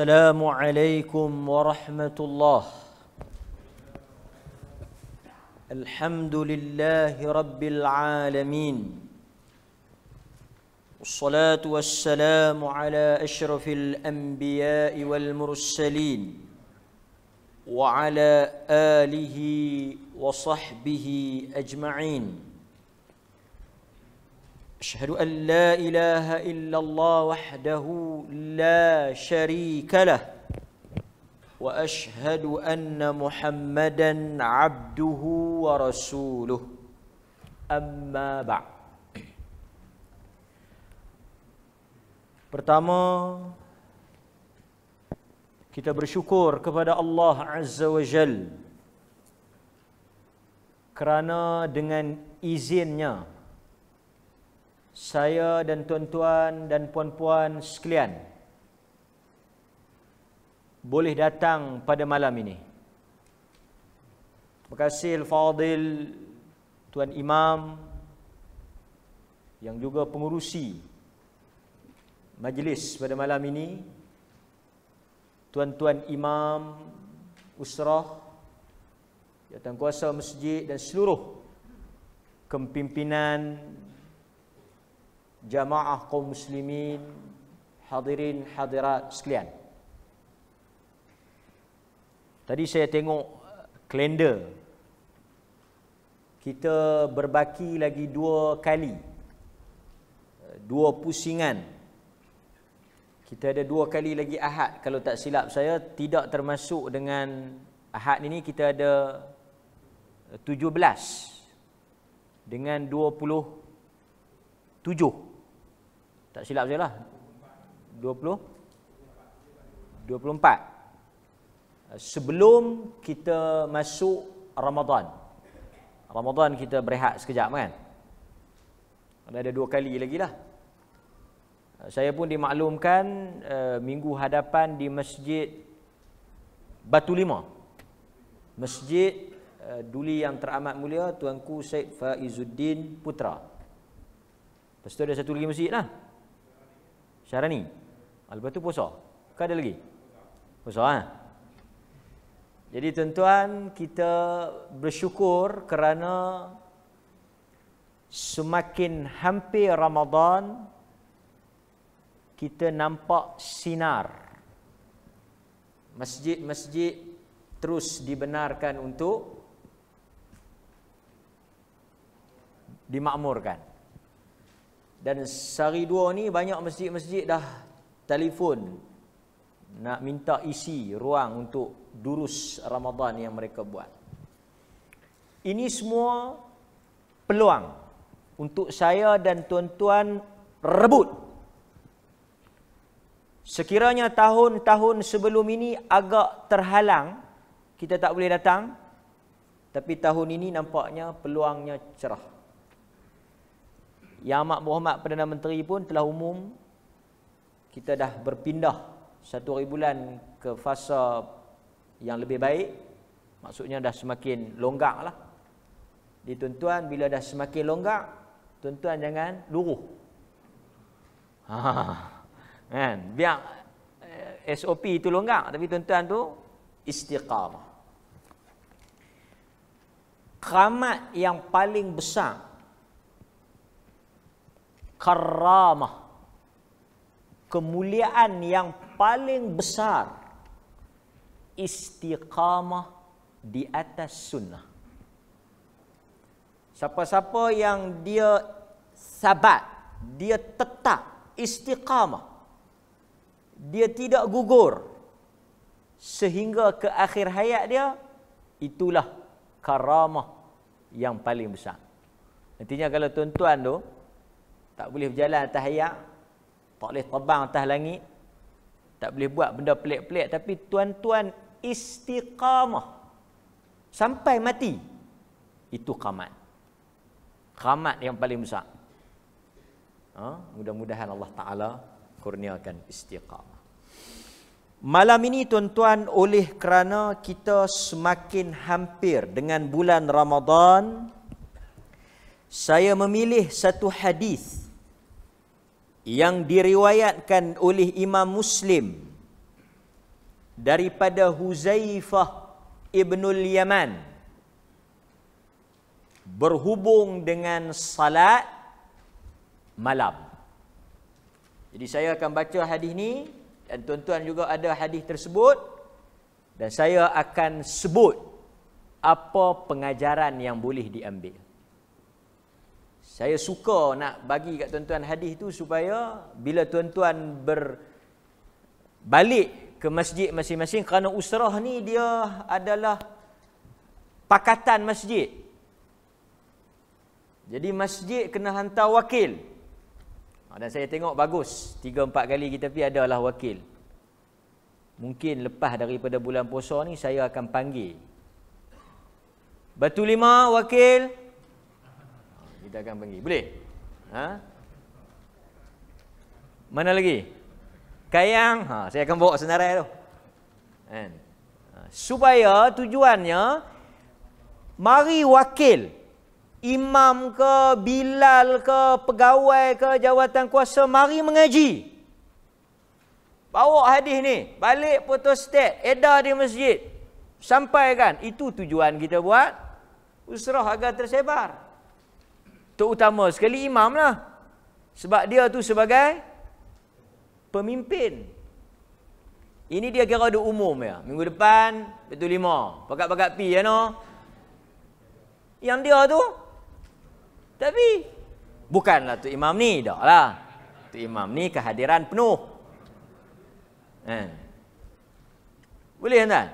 السلام عليكم ورحمة الله الحمد لله رب العالمين والصلاة والسلام على أشرف الأنبياء والمرسلين وعلى آله وصحبه أجمعين أشهد أن لا إله إلا الله وحده لا شريك له وأشهد أن محمدا عبده ورسوله أما بعد Pertama kita bersyukur kepada Allah Azza wa Jalla kerana dengan izinnya saya dan tuan-tuan dan puan-puan sekalian boleh datang pada malam ini. Terima kasih Al-Fadhil Tuan Imam yang juga pengurusi majlis pada malam ini. Tuan-tuan Imam Usrah kuasa Masjid dan seluruh kepimpinan jamaah kaum muslimin hadirin hadirat sekalian tadi saya tengok uh, kalender kita berbaki lagi dua kali uh, dua pusingan kita ada dua kali lagi ahad kalau tak silap saya tidak termasuk dengan ahad ini kita ada 17 uh, dengan tujuh. Tak silap saya lah. 20? 24. Sebelum kita masuk Ramadan. Ramadan kita berehat sekejap kan? Dah ada dua kali lagi lah. Saya pun dimaklumkan eh, minggu hadapan di Masjid Batu Lima. Masjid eh, Duli yang teramat mulia Tuanku Syed Faizuddin Putra. Lepas tu ada satu lagi masjid lah. Syarani. Ah, lepas tu puasa. Kau ada lagi? Puasa. Ha? Jadi tuan-tuan, kita bersyukur kerana semakin hampir Ramadan, kita nampak sinar. Masjid-masjid terus dibenarkan untuk dimakmurkan. Dan sehari dua ni banyak masjid-masjid dah telefon nak minta isi ruang untuk durus Ramadan yang mereka buat. Ini semua peluang untuk saya dan tuan-tuan rebut. Sekiranya tahun-tahun sebelum ini agak terhalang, kita tak boleh datang. Tapi tahun ini nampaknya peluangnya cerah. Yang Mak Muhammad Perdana Menteri pun telah umum kita dah berpindah satu bulan ke fasa yang lebih baik. Maksudnya dah semakin longgak lah. Di tuan-tuan, bila dah semakin longgak, tuan-tuan jangan luruh. Ha, kan? Biar eh, SOP itu longgak, tapi tuan-tuan tu istiqamah. Keramat yang paling besar karamah kemuliaan yang paling besar istiqamah di atas sunnah siapa-siapa yang dia sabat dia tetap istiqamah dia tidak gugur sehingga ke akhir hayat dia itulah karamah yang paling besar nantinya kalau tuan-tuan tu tak boleh berjalan atas hayak, tak boleh terbang atas langit, tak boleh buat benda pelik-pelik, tapi tuan-tuan istiqamah sampai mati, itu kamat. Kamat yang paling besar. Ha? Mudah-mudahan Allah Ta'ala kurniakan istiqamah. Malam ini tuan-tuan oleh kerana kita semakin hampir dengan bulan Ramadan saya memilih satu hadis yang diriwayatkan oleh Imam Muslim daripada Huzaifah ibnul Yaman berhubung dengan salat malam. Jadi saya akan baca hadis ni dan tuan-tuan juga ada hadis tersebut dan saya akan sebut apa pengajaran yang boleh diambil. Saya suka nak bagi kat tuan-tuan hadis tu supaya bila tuan-tuan ber balik ke masjid masing-masing kerana usrah ni dia adalah pakatan masjid. Jadi masjid kena hantar wakil. Ha, dan saya tengok bagus. Tiga, empat kali kita pergi adalah wakil. Mungkin lepas daripada bulan puasa ni saya akan panggil. Batu lima wakil. Kita akan pergi. Boleh? Ha? Mana lagi? Kayang. Ha, saya akan bawa senarai tu. And. Ha, supaya tujuannya mari wakil imam ke bilal ke pegawai ke jawatan kuasa mari mengaji. Bawa hadis ni balik foto stat edar di masjid. Sampaikan itu tujuan kita buat usrah agar tersebar terutama sekali imam lah. Sebab dia tu sebagai pemimpin. Ini dia kira ada umum ya. Minggu depan, betul lima. Pakat-pakat pi ya no. Yang dia tu, tapi bukanlah tu imam ni, dah lah. Tu imam ni kehadiran penuh. Eh. Boleh kan?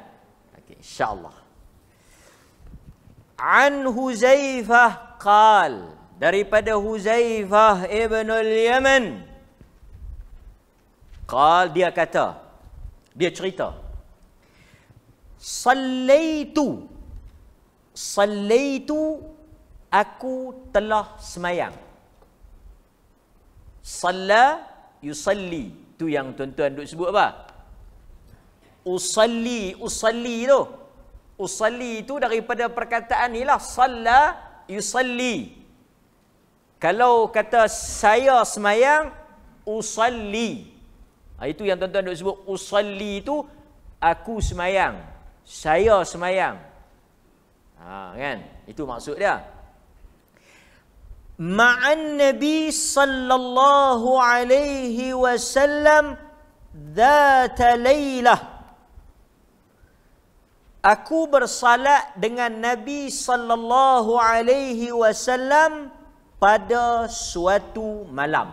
Okay, InsyaAllah. An Huzaifah qal daripada Huzaifah al Yaman. Qal dia kata, dia cerita. Sallaitu Sallaitu aku telah semayang. Salla yusalli tu yang tuan-tuan duk sebut apa? Usalli, usalli tu. Usalli tu daripada perkataan inilah salla yusalli. Kalau kata saya semayang, usalli. Ah, itu yang tuan-tuan duk sebut. Usalli itu, aku semayang. Saya semayang. Ha, kan? Itu maksud dia. Ma'an Nabi sallallahu alaihi wasallam dhata laylah. Aku bersalat dengan Nabi sallallahu alaihi wasallam pada suatu malam.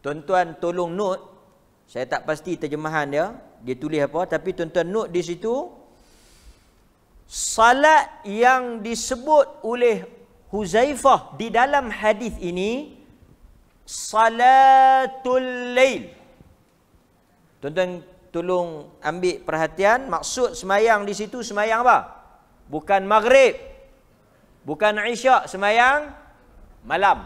Tuan-tuan tolong note, saya tak pasti terjemahan dia, dia tulis apa, tapi tuan-tuan note di situ, salat yang disebut oleh Huzaifah di dalam hadis ini, salatul lail. Tuan-tuan tolong ambil perhatian, maksud semayang di situ semayang apa? Bukan maghrib, Bukan isyak, semayang malam.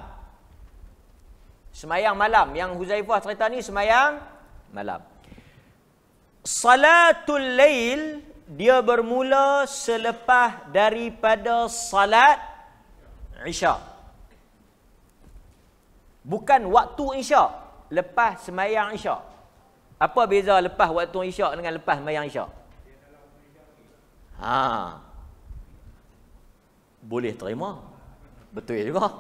Semayang malam. Yang Huzaifah cerita ni semayang malam. Salatul lail, dia bermula selepas daripada salat isyak. Bukan waktu isyak. Lepas semayang isyak. Apa beza lepas waktu isyak dengan lepas semayang isyak? Haa boleh terima. Betul juga.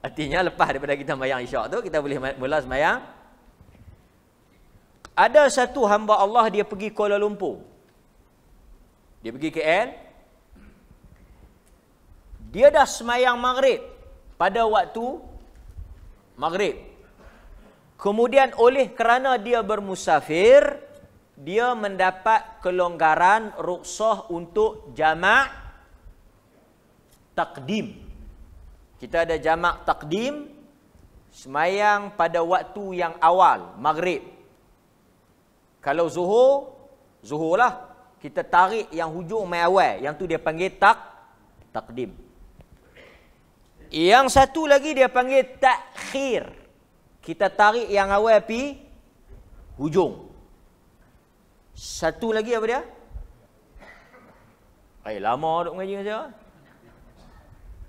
Artinya lepas daripada kita sembahyang Isyak tu kita boleh mula sembahyang. Ada satu hamba Allah dia pergi Kuala Lumpur. Dia pergi ke KL. Dia dah semayang Maghrib pada waktu Maghrib. Kemudian oleh kerana dia bermusafir, dia mendapat kelonggaran rukhsah untuk jama' Takdim, Kita ada jamak takdim semayang pada waktu yang awal, maghrib. Kalau zuhur, zuhurlah. Kita tarik yang hujung main awal. Yang tu dia panggil tak, takdim. Yang satu lagi dia panggil takhir. Kita tarik yang awal pi hujung. Satu lagi apa dia? Eh, lama duk mengaji dengan saya.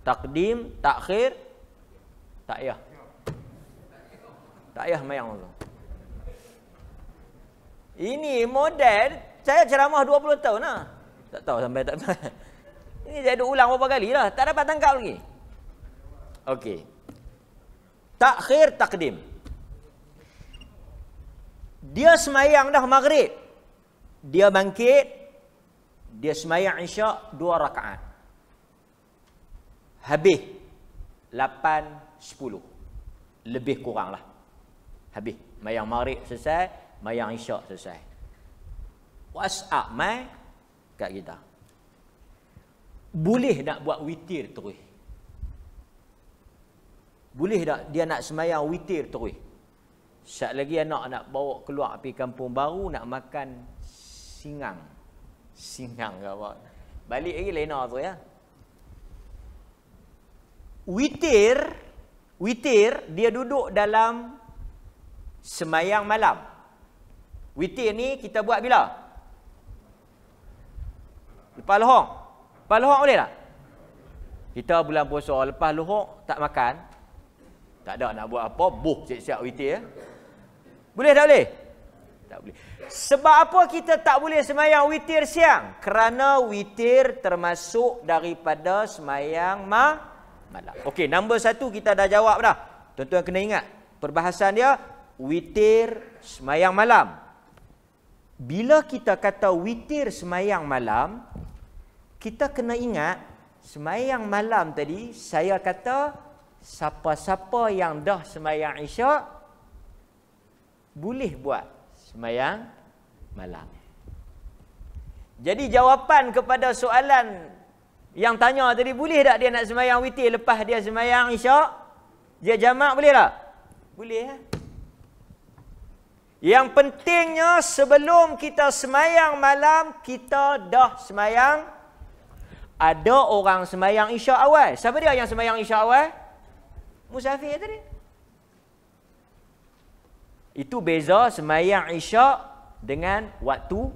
Takdim, takhir Tak payah Tak payah mayang Allah Ini model Saya ceramah 20 tahun lah Tak tahu sampai tak tahu Ini saya duduk ulang berapa kali lah Tak dapat tangkap lagi Okey Takhir takdim Dia semayang dah maghrib Dia bangkit Dia semayang isyak dua rakaat Habis 8.10 Lebih kurang lah Habis Mayang marik selesai Mayang isyak selesai WhatsApp mai Kat kita Boleh nak buat witir terus Boleh tak dia nak semayang witir terus Sekejap lagi anak nak bawa keluar api kampung baru Nak makan singang Singang ke apa Balik lagi lena tu ya witir witir dia duduk dalam semayang malam witir ni kita buat bila lepas luhur lepas luhur boleh tak kita bulan puasa lepas luhur tak makan tak ada nak buat apa boh siap-siap witir eh? boleh tak boleh tak boleh. Sebab apa kita tak boleh semayang witir siang? Kerana witir termasuk daripada semayang malam malam. Okey, nombor satu kita dah jawab dah. Tuan-tuan kena ingat. Perbahasan dia, witir semayang malam. Bila kita kata witir semayang malam, kita kena ingat semayang malam tadi, saya kata siapa-siapa yang dah semayang isyak, boleh buat semayang malam. Jadi jawapan kepada soalan yang tanya tadi boleh tak dia nak semayang witir lepas dia semayang isyak? Dia jamak boleh tak? Boleh lah. Yang pentingnya sebelum kita semayang malam, kita dah semayang. Ada orang semayang isyak awal. Siapa dia yang semayang isyak awal? Musafir tadi. Itu beza semayang isyak dengan waktu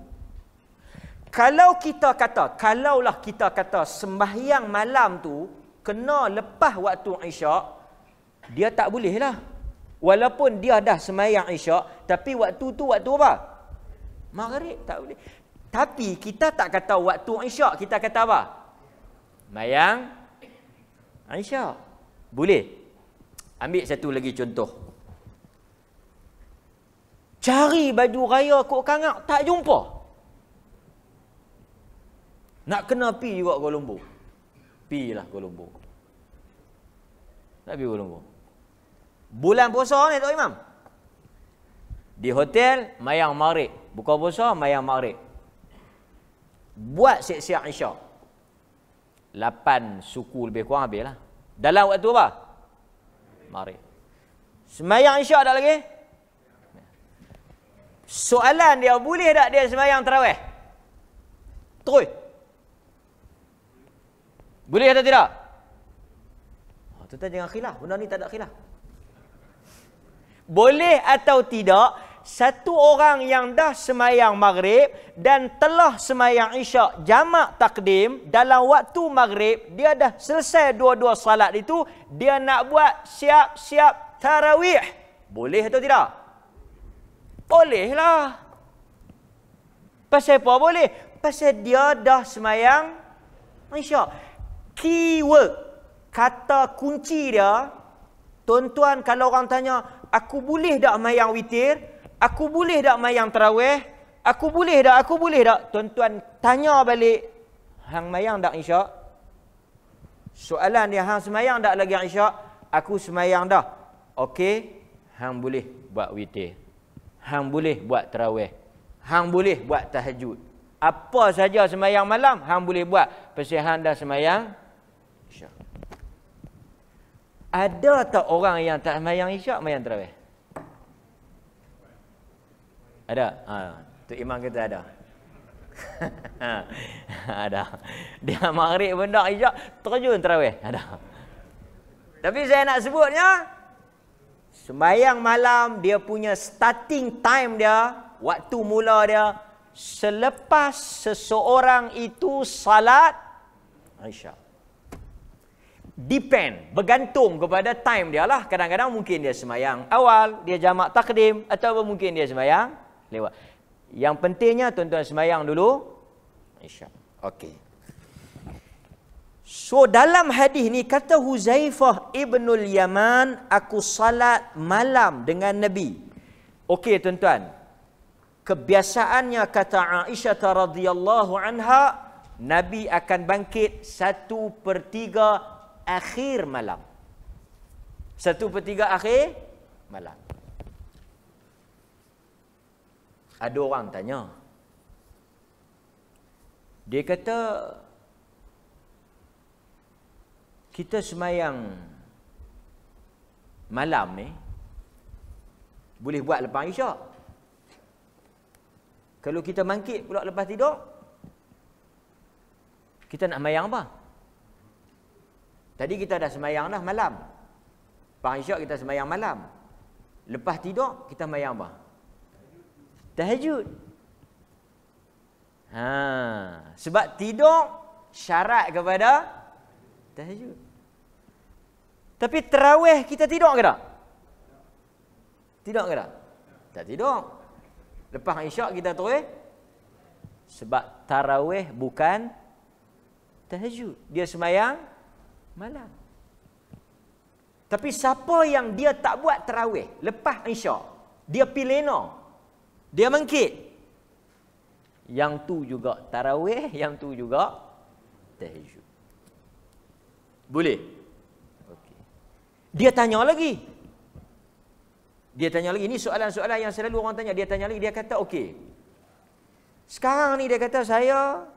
kalau kita kata, kalaulah kita kata sembahyang malam tu kena lepas waktu isyak, dia tak boleh lah. Walaupun dia dah sembahyang isyak, tapi waktu tu waktu apa? Maghrib tak boleh. Tapi kita tak kata waktu isyak, kita kata apa? Mayang isyak. Boleh? Ambil satu lagi contoh. Cari baju raya kok kangak, tak jumpa. Tak jumpa. Nak kena pi juga Kuala Lumpur. Pi lah Kuala Lumpur. Nak pi Kuala Lumpur. Bulan puasa ni Tok Imam. Di hotel, mayang marik. Buka puasa, mayang marik. Buat siap-siap isyak. Lapan suku lebih kurang habis lah. Dalam waktu apa? Marik. Semayang isyak ada lagi? Soalan dia, boleh tak dia semayang terawih? Terus. Boleh atau tidak? Ha, Tuan-tuan jangan khilaf. Benda ni tak ada khilaf. Boleh atau tidak, satu orang yang dah semayang maghrib dan telah semayang isyak jamak takdim dalam waktu maghrib, dia dah selesai dua-dua salat itu, dia nak buat siap-siap tarawih. Boleh atau tidak? Bolehlah. Pasal apa boleh? Pasal dia dah semayang isyak keyword kata kunci dia tuan-tuan kalau orang tanya aku boleh tak mayang witir aku boleh tak mayang terawih aku boleh tak aku boleh tak tuan-tuan tanya balik hang mayang tak isyak soalan dia hang semayang tak lagi isyak aku semayang dah okey hang boleh buat witir hang boleh buat terawih hang boleh buat tahajud apa saja semayang malam hang boleh buat pasal hang dah semayang Isyak. Ada tak orang yang tak mayang Isyak, mayang Terawih? Ada? Ha. Tok Imam kata ada. Ha, ada. Dia maghrib benda Isyak, terjun Terawih. Ada. Tapi saya nak sebutnya, semayang malam dia punya starting time dia, waktu mula dia, selepas seseorang itu salat Isyak depend, bergantung kepada time dia lah. Kadang-kadang mungkin dia semayang awal, dia jamak takdim, atau mungkin dia semayang lewat. Yang pentingnya, tuan-tuan semayang dulu. InsyaAllah. Okey. So dalam hadis ni kata Huzaifah ibnul Yaman aku salat malam dengan Nabi. Okey tuan-tuan. Kebiasaannya kata Aisyah radhiyallahu anha Nabi akan bangkit satu per akhir malam. Satu per tiga akhir malam. Ada orang tanya. Dia kata, kita semayang malam ni, boleh buat lepas isyak. Kalau kita bangkit pula lepas tidur, kita nak mayang apa? Tadi kita dah semayang dah malam. Pahang isyak kita semayang malam. Lepas tidur, kita semayang apa? Tahajud. Ha. Sebab tidur syarat kepada tahajud. Tapi terawih kita tidur ke tak? Tidur ke tak? Tak tidur. Lepas isyak kita terawih. Sebab tarawih bukan tahajud. Dia semayang malam. Tapi siapa yang dia tak buat terawih lepas Isya, dia pilena. Dia mengkit. Yang tu juga tarawih, yang tu juga tahajud. Boleh? Okay. Dia tanya lagi. Dia tanya lagi. Ini soalan-soalan yang selalu orang tanya. Dia tanya lagi. Dia kata, okey. Sekarang ni dia kata, saya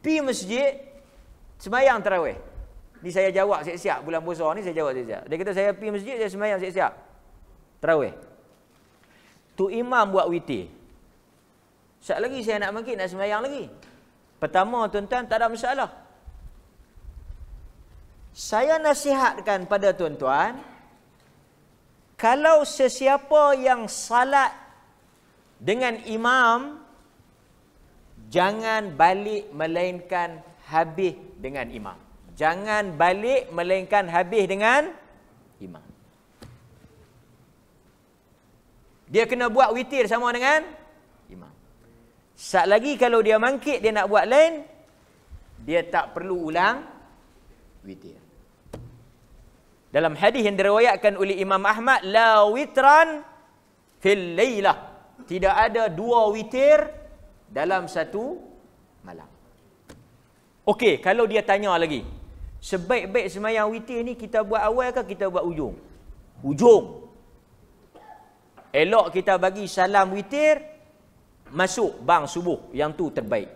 pergi masjid Semayang terawih. Ni saya jawab siap-siap. Bulan puasa ni saya jawab siap-siap. Dia kata saya pergi masjid, saya semayang siap-siap. Terawih. Tu imam buat witi. Sekejap lagi saya nak makin nak semayang lagi. Pertama tuan-tuan, tak ada masalah. Saya nasihatkan pada tuan-tuan, kalau sesiapa yang salat dengan imam, jangan balik melainkan habis dengan imam. Jangan balik melainkan habis dengan imam. Dia kena buat witir sama dengan imam. Sat lagi kalau dia mangkit dia nak buat lain, dia tak perlu ulang witir. Dalam hadis yang diriwayatkan oleh Imam Ahmad, la witran fil lailah. Tidak ada dua witir dalam satu Okey, kalau dia tanya lagi. Sebaik-baik semayang witir ni kita buat awal ke kita buat ujung? Ujung. Elok kita bagi salam witir, masuk bang subuh. Yang tu terbaik.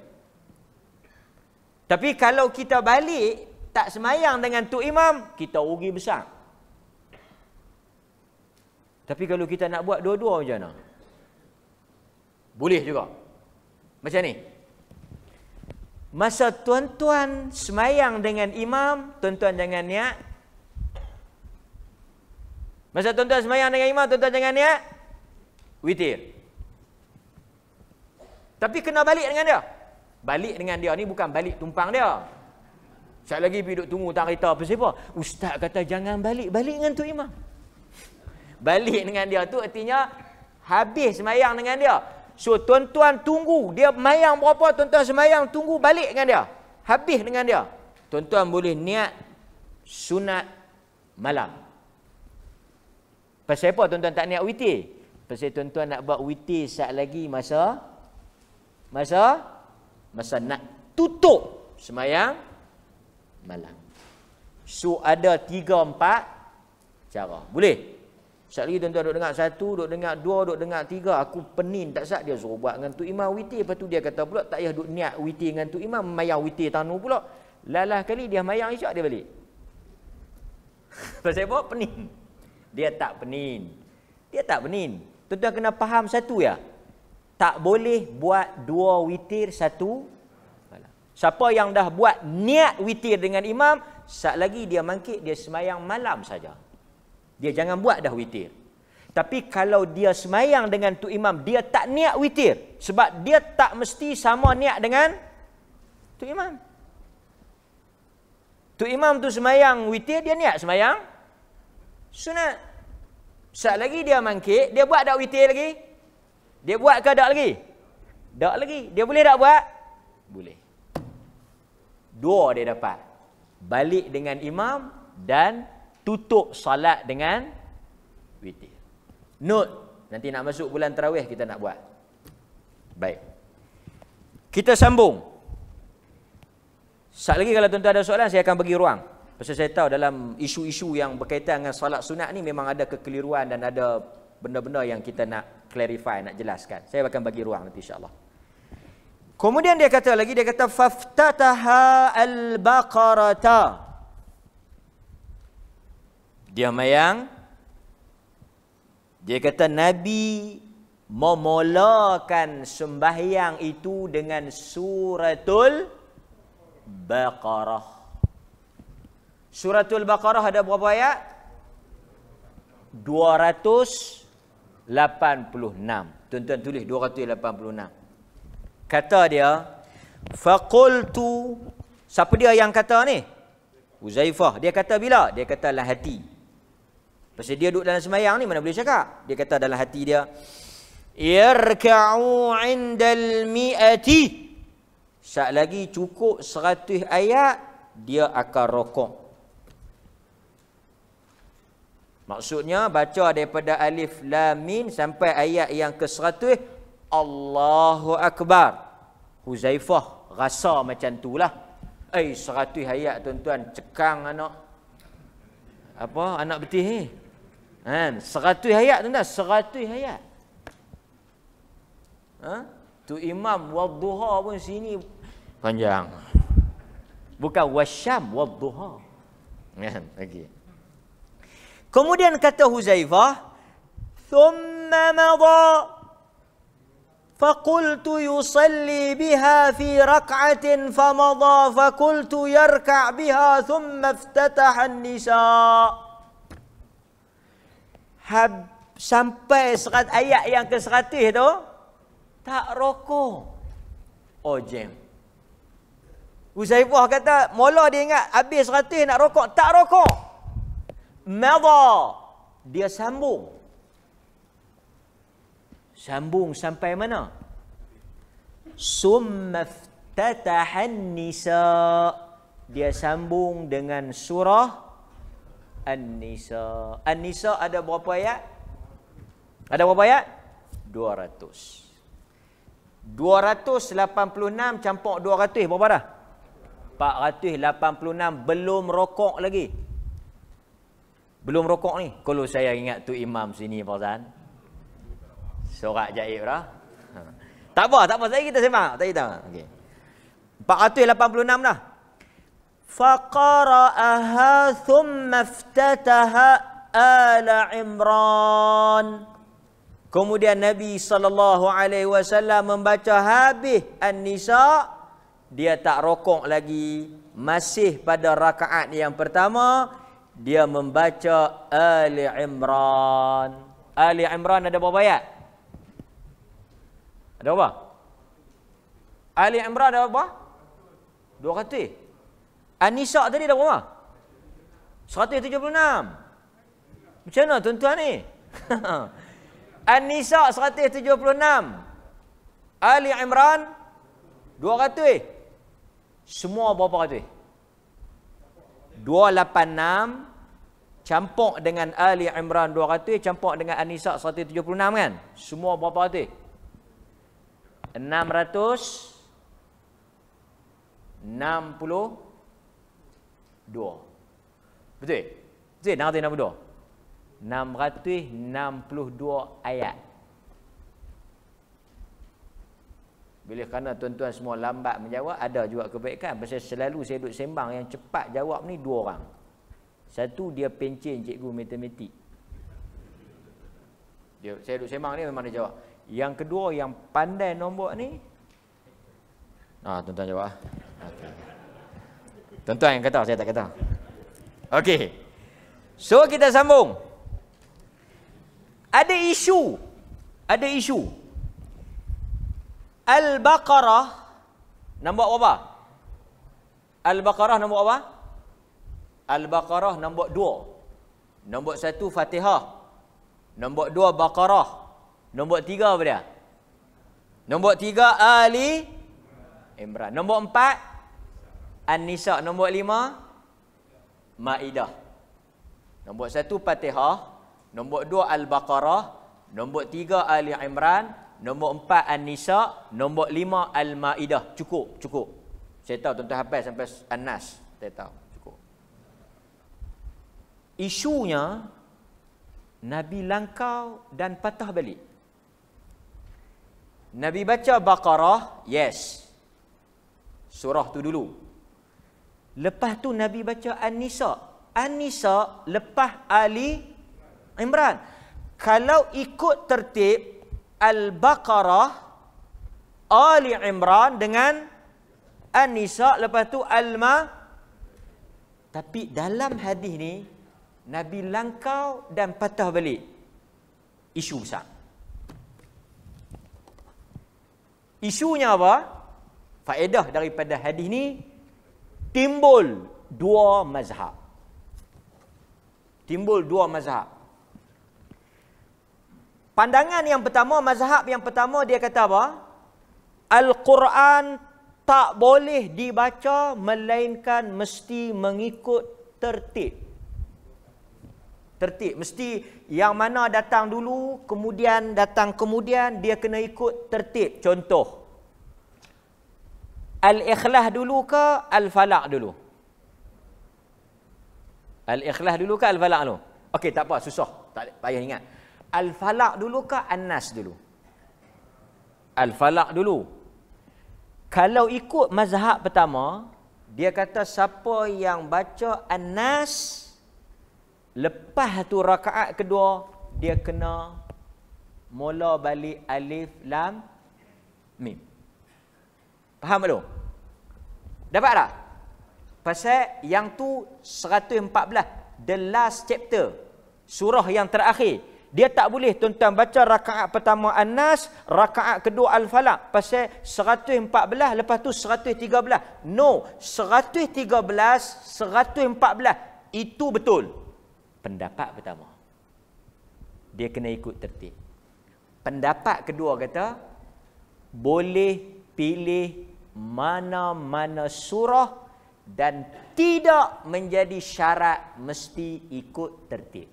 Tapi kalau kita balik, tak semayang dengan tu imam, kita rugi besar. Tapi kalau kita nak buat dua-dua macam mana? Boleh juga. Macam ni. Masa tuan-tuan semayang dengan imam, tuan-tuan jangan niat. Masa tuan-tuan semayang dengan imam, tuan-tuan jangan niat. Witir. Tapi kena balik dengan dia. Balik dengan dia ni bukan balik tumpang dia. Sekali lagi pergi duduk tunggu tak kereta apa siapa. Ustaz kata jangan balik. Balik dengan tu imam. Balik dengan dia tu artinya habis semayang dengan dia. So tuan-tuan tunggu dia mayang berapa tuan-tuan semayang tunggu balik dengan dia. Habis dengan dia. Tuan-tuan boleh niat sunat malam. Pasal apa tuan-tuan tak niat witir? Pasal tuan-tuan nak buat witir saat lagi masa masa masa nak tutup semayang malam. So ada tiga empat cara. Boleh? Sekali tuan, tuan duk dengar satu, duk dengar dua, duk dengar tiga. Aku penin tak sah dia suruh buat dengan tu imam witi. Lepas tu dia kata pula tak payah duk niat witi dengan tu imam. Mayang witi tanu pula. Lalah kali dia mayang isyak dia balik. Pasal apa? Penin. Dia tak penin. Dia tak penin. Tuan-tuan kena faham satu ya. Tak boleh buat dua witir satu Siapa yang dah buat niat witir dengan imam, saat lagi dia mangkit, dia semayang malam saja dia jangan buat dah witir. Tapi kalau dia semayang dengan tu imam, dia tak niat witir. Sebab dia tak mesti sama niat dengan tu imam. Tu imam tu semayang witir, dia niat semayang. Sunat. Saat lagi dia mangkit, dia buat dah witir lagi? Dia buat ke dak lagi? Dak lagi. Dia boleh dak buat? Boleh. Dua dia dapat. Balik dengan imam dan tutup salat dengan witir. Note, nanti nak masuk bulan terawih kita nak buat. Baik. Kita sambung. Sat lagi kalau tuan-tuan ada soalan, saya akan bagi ruang. Sebab saya tahu dalam isu-isu yang berkaitan dengan salat sunat ni memang ada kekeliruan dan ada benda-benda yang kita nak clarify, nak jelaskan. Saya akan bagi ruang nanti insyaAllah. Kemudian dia kata lagi, dia kata, فَفْتَتَهَا الْبَقَرَةَ dia mayang. Dia kata Nabi memulakan sembahyang itu dengan suratul Baqarah. Suratul Baqarah ada berapa ayat? 286. Tuan-tuan tulis 286. Kata dia, fakultu. siapa dia yang kata ni? Huzaifah. Dia kata bila? Dia kata lah hati. Pasal dia duduk dalam semayang ni mana boleh cakap. Dia kata dalam hati dia. Yarka'u indal mi'ati. Sekejap lagi cukup seratus ayat. Dia akan rokok. Maksudnya baca daripada alif lamin sampai ayat yang ke seratus. Allahu Akbar. Huzaifah rasa macam tu lah. Eh seratus ayat tuan-tuan. Cekang anak. Apa anak betih ni? Eh? Kan? Seratus ayat tuan-tuan. Seratus ayat. Ha? Tu imam wadduha pun sini panjang. Bukan wasyam wadduha. Kan? Okay. Kemudian kata Huzaifah. Thumma madha. فقلت يصلي بها في ركعة فمضى فقلت biha, thumma ثم افتتح النِّسَاءَ hab, sampai serat, ayat yang ke-100 tu tak rokok. Oh jam. Usaifah kata, "Mola dia ingat habis 100 nak rokok, tak rokok." Madha. Dia sambung. Sambung sampai mana? Summa iftataha nisa. Dia sambung dengan surah An-Nisa. An-Nisa ada berapa ayat? Ada berapa ayat? 200. 286 campur 200 berapa dah? 486 belum rokok lagi. Belum rokok ni. Kalau saya ingat tu imam sini Fauzan. Sorak jaib dah. Ha. Tak apa, tak apa. Saya kita sembang. Tak kita. Okey. 486 dah. فقرأها ثم افتتها آل عمران Kemudian Nabi sallallahu alaihi wasallam membaca habis An-Nisa dia tak rokok lagi masih pada rakaat yang pertama dia membaca Ali Imran. Ali Imran ada berapa ayat? Ada apa? Ali Imran ada berapa? 200. Anisak tadi dah berapa? 176. Macam mana tuan-tuan ni? Anisa 176. Ali Imran 200. Eh? Semua berapa ratus? Eh? 286 campur dengan Ali Imran 200 campur dengan Anisa 176 kan? Semua berapa ratus? 666 dua. Betul? Betul? Nak kata dua? 662 ayat. Bila kerana tuan-tuan semua lambat menjawab, ada juga kebaikan. Sebab selalu saya duduk sembang yang cepat jawab ni dua orang. Satu, dia pencin cikgu matematik. Dia, saya duduk sembang ni memang dia jawab. Yang kedua, yang pandai nombor ni. Ah, tuan-tuan jawab. Ah. Okay. Tuan-tuan yang kata, saya tak kata. Okey. So, kita sambung. Ada isu. Ada isu. Al-Baqarah nombor apa? Al-Baqarah nombor apa? Al-Baqarah nombor dua. Nombor satu Fatihah. Nombor dua Baqarah. Nombor tiga apa dia? Nombor tiga Ali Imran. Nombor empat An-Nisa nombor lima Ma'idah Nombor satu Fatihah Nombor dua Al-Baqarah Nombor tiga Ali Imran Nombor empat An-Nisa Nombor lima Al-Ma'idah Cukup, cukup Saya tahu tuan-tuan habis sampai An-Nas Saya tahu, cukup Isunya Nabi langkau dan patah balik Nabi baca Baqarah, yes. Surah tu dulu, Lepas tu Nabi baca An-Nisa. An-Nisa lepas Ali Imran. Kalau ikut tertib Al-Baqarah, Ali Imran dengan An-Nisa lepas tu Al-Ma. Tapi dalam hadis ni Nabi langkau dan patah balik. Isu besar. Isunya apa? Faedah daripada hadis ni timbul dua mazhab. Timbul dua mazhab. Pandangan yang pertama, mazhab yang pertama dia kata apa? Al-Quran tak boleh dibaca melainkan mesti mengikut tertib. Tertib. Mesti yang mana datang dulu, kemudian datang kemudian, dia kena ikut tertib. Contoh. Al-ikhlas dulu ke al-falak dulu? Al-ikhlas dulu ke al-falak dulu? Okey, tak apa, susah. Tak payah ingat. Al-falak dulu ke an-nas dulu? Al-falak dulu. Kalau ikut mazhab pertama, dia kata siapa yang baca an-nas, lepas tu rakaat kedua, dia kena mula balik alif lam mim. Faham belum? Dapat tak? Pasal yang tu 114 the last chapter surah yang terakhir. Dia tak boleh tuan-tuan baca rakaat pertama An-Nas, rakaat kedua Al-Falaq. Pasal 114 lepas tu 113. No, 113 114 itu betul. Pendapat pertama. Dia kena ikut tertib. Pendapat kedua kata boleh pilih mana-mana surah dan tidak menjadi syarat mesti ikut tertib.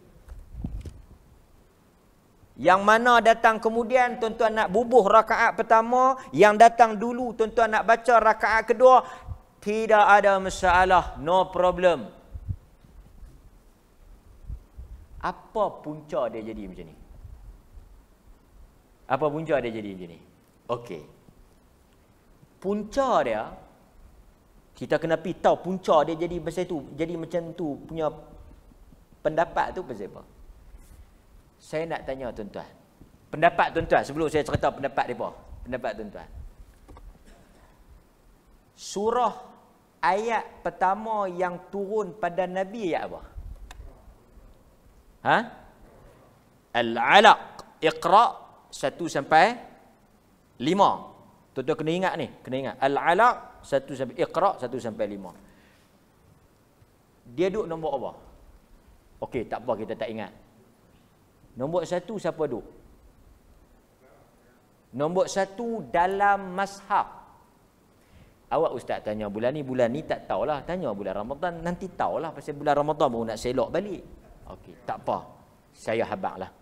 Yang mana datang kemudian tuan-tuan nak bubuh rakaat pertama, yang datang dulu tuan-tuan nak baca rakaat kedua, tidak ada masalah, no problem. Apa punca dia jadi macam ni? Apa punca dia jadi macam ni? Okey punca dia kita kena pi tahu punca dia jadi macam tu jadi macam tu punya pendapat tu pasal apa saya nak tanya tuan-tuan pendapat tuan-tuan sebelum saya cerita pendapat depa pendapat tuan-tuan surah ayat pertama yang turun pada nabi ayat apa ha al-alaq iqra 1 sampai Tuan-tuan kena ingat ni, kena ingat. Al-Alaq satu sampai Iqra satu sampai lima. Dia duduk nombor apa? Okey, tak apa kita tak ingat. Nombor satu siapa duduk? Nombor satu dalam mazhab. Awak ustaz tanya bulan ni, bulan ni tak tahulah. Tanya bulan Ramadan, nanti tahulah pasal bulan Ramadan baru nak selok balik. Okey, tak apa. Saya habaklah.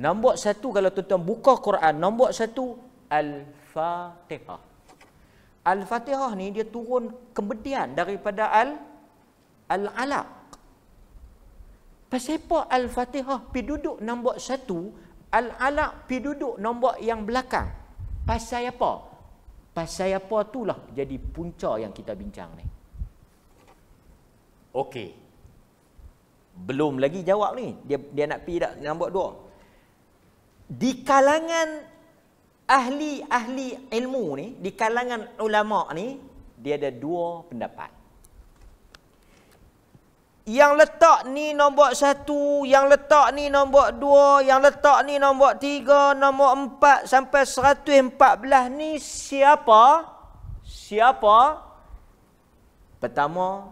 Nombor satu kalau tuan-tuan buka Quran, nombor satu al Al-Fatihah. Al-Fatihah ni dia turun kemudian daripada Al Al-Alaq. Pasal apa Al-Fatihah pi duduk nombor satu, Al-Alaq pi duduk nombor yang belakang? Pasal apa? Pasal apa itulah jadi punca yang kita bincang ni. Okey. Belum lagi jawab ni. Dia dia nak pi dak nombor dua. Di kalangan ahli-ahli ilmu ni di kalangan ulama ni dia ada dua pendapat. Yang letak ni nombor satu, yang letak ni nombor dua, yang letak ni nombor tiga, nombor empat sampai seratus empat belas ni siapa? Siapa? Pertama,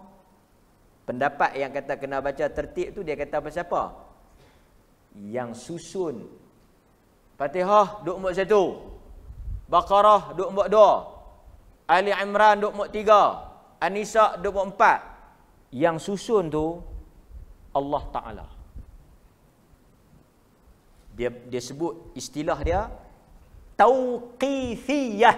pendapat yang kata kena baca tertib tu dia kata pasal apa? Yang susun Fatihah duk umat satu. Baqarah duk umat dua. Ali Imran duk umat tiga. An-Nisa duk umat empat. Yang susun tu Allah Ta'ala. Dia dia sebut istilah dia Tauqifiyah.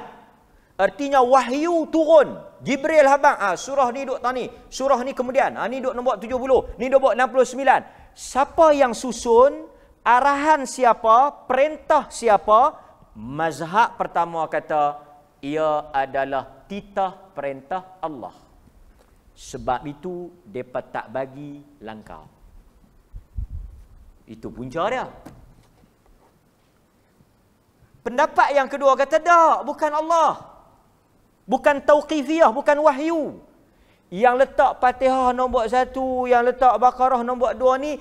Artinya wahyu turun. Jibril habang. Ah, ha, surah ni duk tani. Surah ni kemudian. Ah, ha, ni duk nombor 70. Ni duk nombor 69. Siapa yang susun? arahan siapa, perintah siapa, mazhab pertama kata ia adalah titah perintah Allah. Sebab itu depa tak bagi langkah. Itu punca dia. Pendapat yang kedua kata tak, bukan Allah. Bukan tauqifiyah, bukan wahyu. Yang letak Fatihah nombor satu, yang letak Baqarah nombor dua ni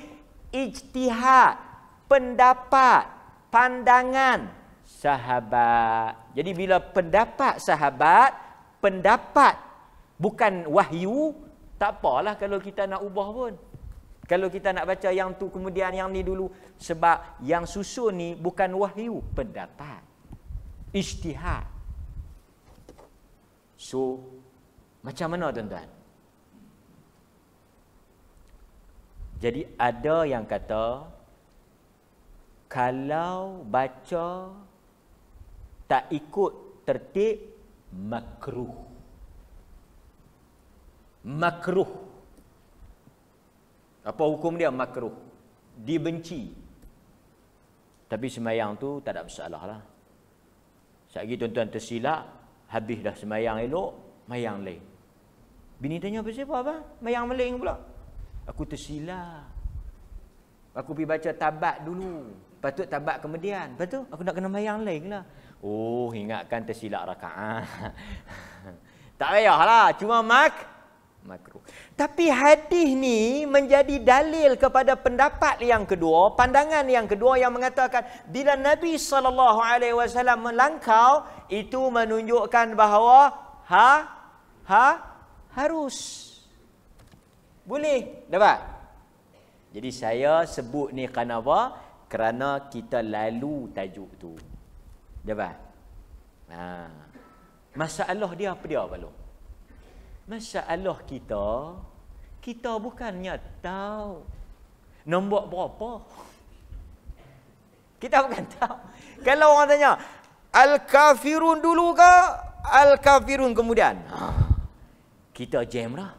ijtihad pendapat pandangan sahabat. Jadi bila pendapat sahabat, pendapat bukan wahyu, tak apalah kalau kita nak ubah pun. Kalau kita nak baca yang tu kemudian yang ni dulu sebab yang susun ni bukan wahyu, pendapat. Ijtihad. So macam mana tuan-tuan? Jadi ada yang kata kalau baca tak ikut tertib makruh makruh apa hukum dia makruh dibenci tapi semayang tu tak ada masalah lah Sekejap lagi tuan-tuan tersilap Habis dah semayang elok Mayang lain Bini tanya apa siapa apa? Mayang meling pula Aku tersilap Aku pergi baca tabat dulu Patut tabat kemudian. Lepas tu, aku nak kena mayang lain lah. Oh, ingatkan tersilap rakaat. tak payahlah. Cuma mak makruh. Tapi hadis ni menjadi dalil kepada pendapat yang kedua, pandangan yang kedua yang mengatakan bila Nabi sallallahu alaihi wasallam melangkau itu menunjukkan bahawa ha ha harus boleh dapat. Jadi saya sebut ni kenapa? kerana kita lalu tajuk tu. Jawab. Ha. Masalah dia apa dia balu? Masalah kita kita bukannya tahu nombor berapa. Kita bukan tahu. Kalau orang tanya, al-kafirun dulu ke al-kafirun kemudian? Ha. Kita jemrah,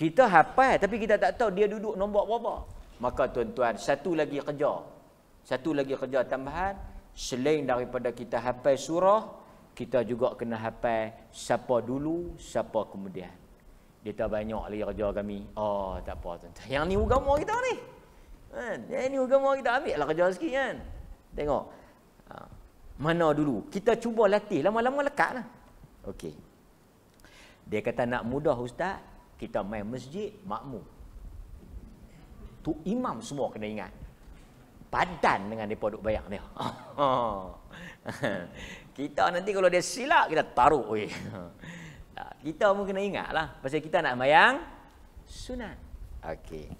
Kita hafal tapi kita tak tahu dia duduk nombor berapa. Maka tuan-tuan, satu lagi kerja. Satu lagi kerja tambahan. Selain daripada kita hafal surah, kita juga kena hafal siapa dulu, siapa kemudian. Dia tak banyak lagi kerja kami. Oh, tak apa tuan-tuan. Yang ni agama kita ni. Kan? Yang ni agama kita ambil lah kerja sikit kan. Tengok. Ha. Mana dulu? Kita cuba latih. Lama-lama lekat lah. Okey. Dia kata nak mudah ustaz, kita main masjid makmum tu imam semua kena ingat padan dengan depa duk bayang dia kita nanti kalau dia silap kita taruh weh kita pun kena lah. pasal kita nak bayang sunat okey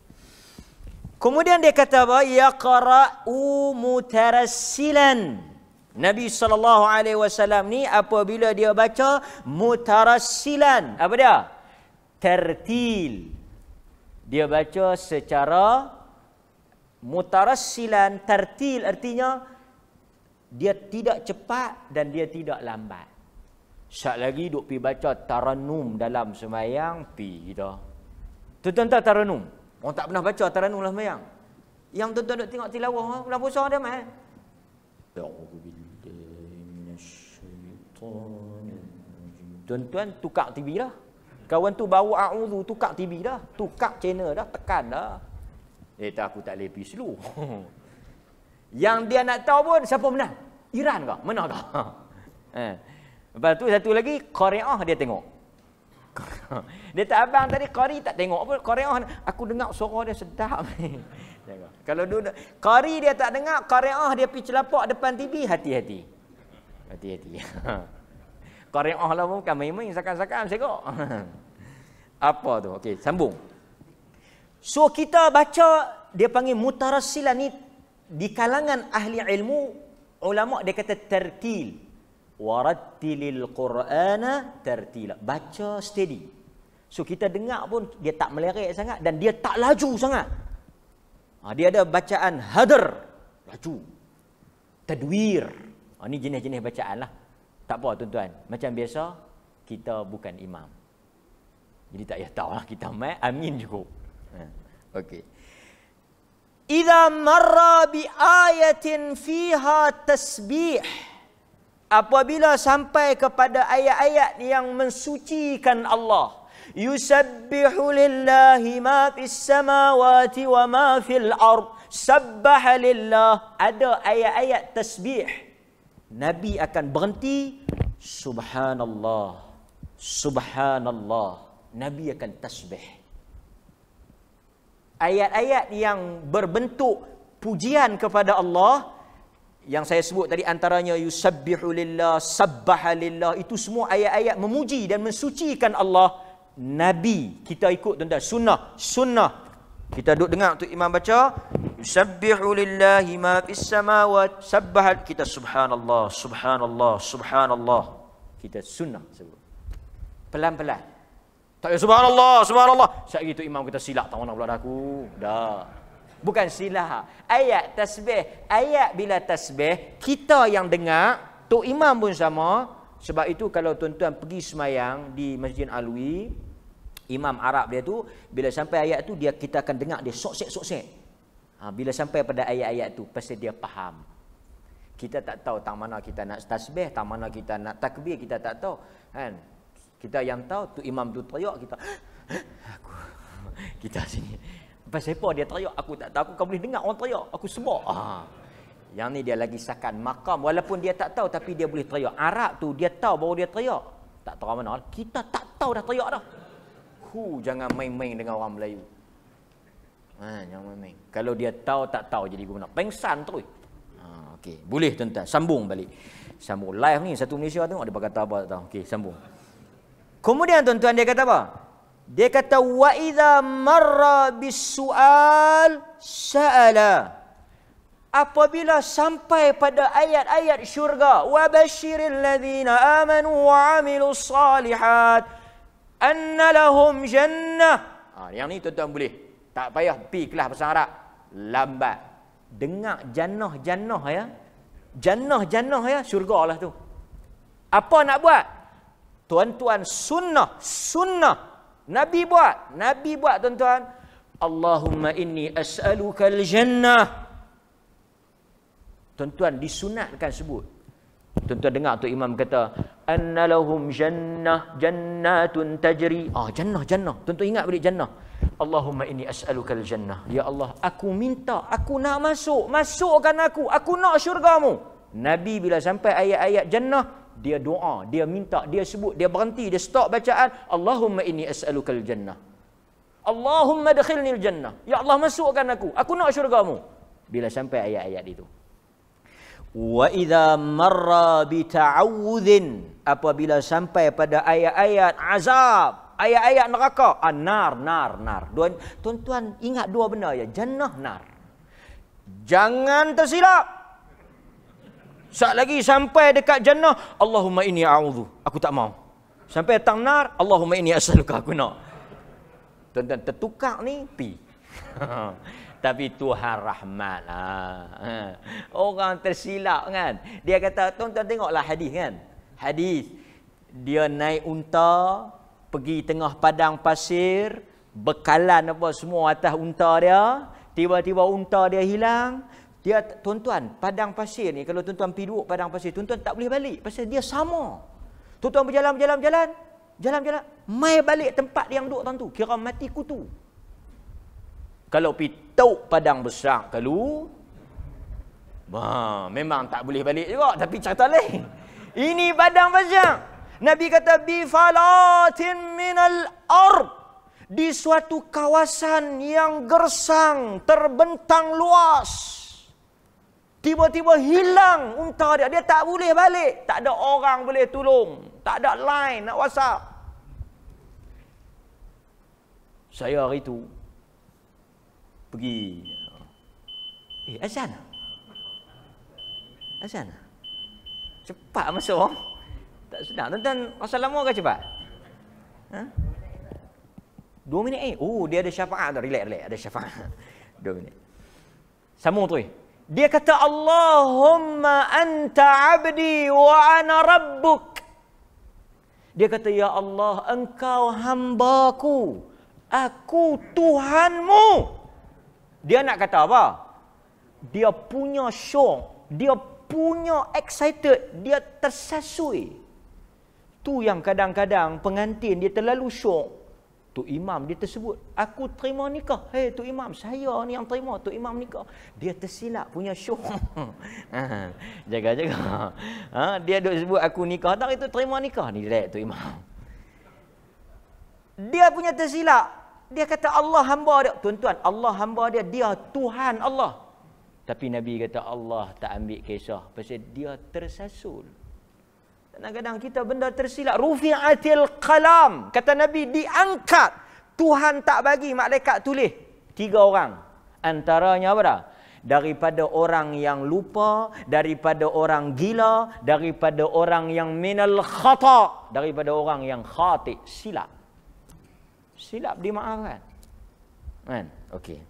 kemudian dia kata apa yaqra'u mutarassilan Nabi sallallahu alaihi wasallam ni apabila dia baca mutarassilan apa dia tertil dia baca secara mutarassilan tartil artinya dia tidak cepat dan dia tidak lambat. Sat lagi duk pi baca taranum dalam semayang pi kita. Tuan-tuan tak tarannum. Orang tak pernah baca taranum dalam sembahyang. Yang tuan-tuan duk tengok tilawah dalam puasa dia mai. Eh? Tuan-tuan tukar TV lah. Kawan tu bawa a'udhu, tukar TV dah. Tukar channel dah, tekan dah. Dia eh, kata, aku tak boleh pergi slow. Yang dia nak tahu pun, siapa menang? Iran kah? Menang kah? Eh, lepas tu, satu lagi, Korea dia tengok. dia tak abang tadi, Kari tak tengok pun. Korea, aku dengar suara dia sedap. Kalau dulu, Kari dia tak dengar, Korea dia pergi celapak depan TV, hati-hati. Hati-hati. Korea lah pun bukan main-main, sakan-sakan, saya kok apa tu okey sambung so kita baca dia panggil mutarassilah ni di kalangan ahli ilmu ulama dia kata tartil warattilil qur'ana tartila baca steady so kita dengar pun dia tak melerik sangat dan dia tak laju sangat ha, dia ada bacaan hadar laju tadwir ini ha, jenis-jenis bacaan lah tak apa tuan-tuan macam biasa kita bukan imam jadi tak payah tahu lah kita mai amin cukup. Ha, okey. Idza marra bi ayatin fiha tasbih. Apabila sampai kepada ayat-ayat yang mensucikan Allah. Yusabbihu lillahi ma fis samawati wa ma fil ard. Sabbaha lillah. Ada ayat-ayat tasbih. Nabi akan berhenti. Subhanallah. Subhanallah. Nabi akan tasbih. Ayat-ayat yang berbentuk pujian kepada Allah yang saya sebut tadi antaranya yusabbihu lillah, sabbaha lillah itu semua ayat-ayat memuji dan mensucikan Allah. Nabi kita ikut tuan-tuan sunnah, sunnah. Kita duduk dengar tu imam baca yusabbihu lillahi ma fis samawat sabbaha kita subhanallah, subhanallah, subhanallah. Kita sunnah sebut. Pelan-pelan. Tak payah subhanallah, subhanallah. Sekejap gitu imam kita silap tak mana pula aku. Dah. Bukan silap. Ayat tasbih. Ayat bila tasbih, kita yang dengar, tu Imam pun sama. Sebab itu kalau tuan-tuan pergi semayang di Masjid Alwi, Imam Arab dia tu, bila sampai ayat tu, dia kita akan dengar dia sok soksek-soksek. Ha, bila sampai pada ayat-ayat tu, pasti dia faham. Kita tak tahu tang mana kita nak tasbih, tang mana kita nak takbir, kita tak tahu. Kan? kita yang tahu tu imam tu teriak kita aku kita sini pasal siapa dia teriak aku tak tahu aku kau boleh dengar orang teriak aku semua. ah yang ni dia lagi sakan makam walaupun dia tak tahu tapi dia boleh teriak arab tu dia tahu bahawa dia teriak tak tahu mana kita tak tahu dah teriak dah hu jangan main-main dengan orang Melayu ha jangan main-main kalau dia tahu tak tahu jadi guna pengsan tu ha okey boleh tuan-tuan sambung balik sambung live ni satu Malaysia tengok dia kata apa tak tahu okey sambung Kemudian tuan-tuan dia kata apa? Dia kata wa idza marra bisual saala. Apabila sampai pada ayat-ayat syurga, wa basyiril ladzina amanu wa amilus salihat annalahum jannah. Ha, yang ni tuan-tuan boleh. Tak payah pi kelas bahasa Arab. Lambat. Dengar jannah-jannah ya. Jannah-jannah ya, syurga lah tu. Apa nak buat? Tuan-tuan sunnah, sunnah. Nabi buat, Nabi buat tuan-tuan. Allahumma inni as'aluka al-jannah. Tuan-tuan disunatkan sebut. Tuan-tuan dengar tu imam kata, annalahum jannah, jannatun tajri. Ah, jannah, jannah. Tuan-tuan ingat balik jannah. Allahumma inni as'aluka al-jannah. Ya Allah, aku minta, aku nak masuk. Masukkan aku, aku nak syurgamu. Nabi bila sampai ayat-ayat jannah, dia doa, dia minta, dia sebut, dia berhenti, dia stop bacaan, Allahumma inni as'alukal jannah. Allahumma dakhilni al jannah. Ya Allah masukkan aku. Aku nak syurgamu. Bila sampai ayat-ayat itu. Wa idza marra bi Apabila sampai pada ayat-ayat azab, ayat-ayat neraka, an-nar, ah, nar, nar. Tuan-tuan ingat dua benda ya, jannah, nar. Jangan tersilap. Saat lagi sampai dekat jannah, Allahumma inni a'udhu. Aku tak mau. Sampai datang nar, Allahumma inni as'aluka aku nak. Tuan-tuan, tertukar ni, pi. Tapi Tuhan Rahman. Ha. Orang tersilap kan. Dia kata, tuan-tuan tengoklah hadis kan. Hadis. Dia naik unta, pergi tengah padang pasir, bekalan apa semua atas unta dia. Tiba-tiba unta dia hilang. Dia tuan-tuan, padang pasir ni kalau tuan-tuan pi duduk padang pasir, tuan-tuan tak boleh balik pasal dia sama. Tuan-tuan berjalan-jalan jalan, jalan-jalan, mai balik tempat yang duduk tuan tu, kira mati kutu. Kalau pi tauk padang besar kalau Wah, memang tak boleh balik juga tapi cerita lain. Ini padang pasir. Nabi kata bi falatin al ard di suatu kawasan yang gersang, terbentang luas. Tiba-tiba hilang unta dia. Dia tak boleh balik. Tak ada orang boleh tolong. Tak ada line nak whatsapp. Saya hari itu. Pergi. Eh, asana. Asana. Cepat masuk. Oh. Tak sedap Tuan-tuan, masa lama ke cepat? Ha? Dua minit eh. Oh, dia ada syafaat. Relax, relax. Ada syafaat. Dua minit. Sambung tu eh. Dia kata Allahumma anta abdi wa ana rabbuk. Dia kata ya Allah engkau hambaku. Aku Tuhanmu. Dia nak kata apa? Dia punya syok, dia punya excited, dia tersesui. Tu yang kadang-kadang pengantin dia terlalu syok, Tok Imam dia tersebut, aku terima nikah. Hei Tok Imam, saya ni yang terima Tok Imam nikah. Dia tersilap punya syuh. Ah, jaga-jaga. ha, dia duduk sebut aku nikah. Tak itu terima nikah. Ni direct Tok Imam. Dia punya tersilap. Dia kata Allah hamba dia. Tuan-tuan, Allah hamba dia. Dia Tuhan Allah. Tapi Nabi kata Allah tak ambil kisah. Pasal dia tersasul kadang-kadang kita benda tersilap rufiatil qalam kata nabi diangkat Tuhan tak bagi malaikat tulis tiga orang antaranya apa dah daripada orang yang lupa daripada orang gila daripada orang yang minal khata daripada orang yang khatik silap silap dimaafkan kan okey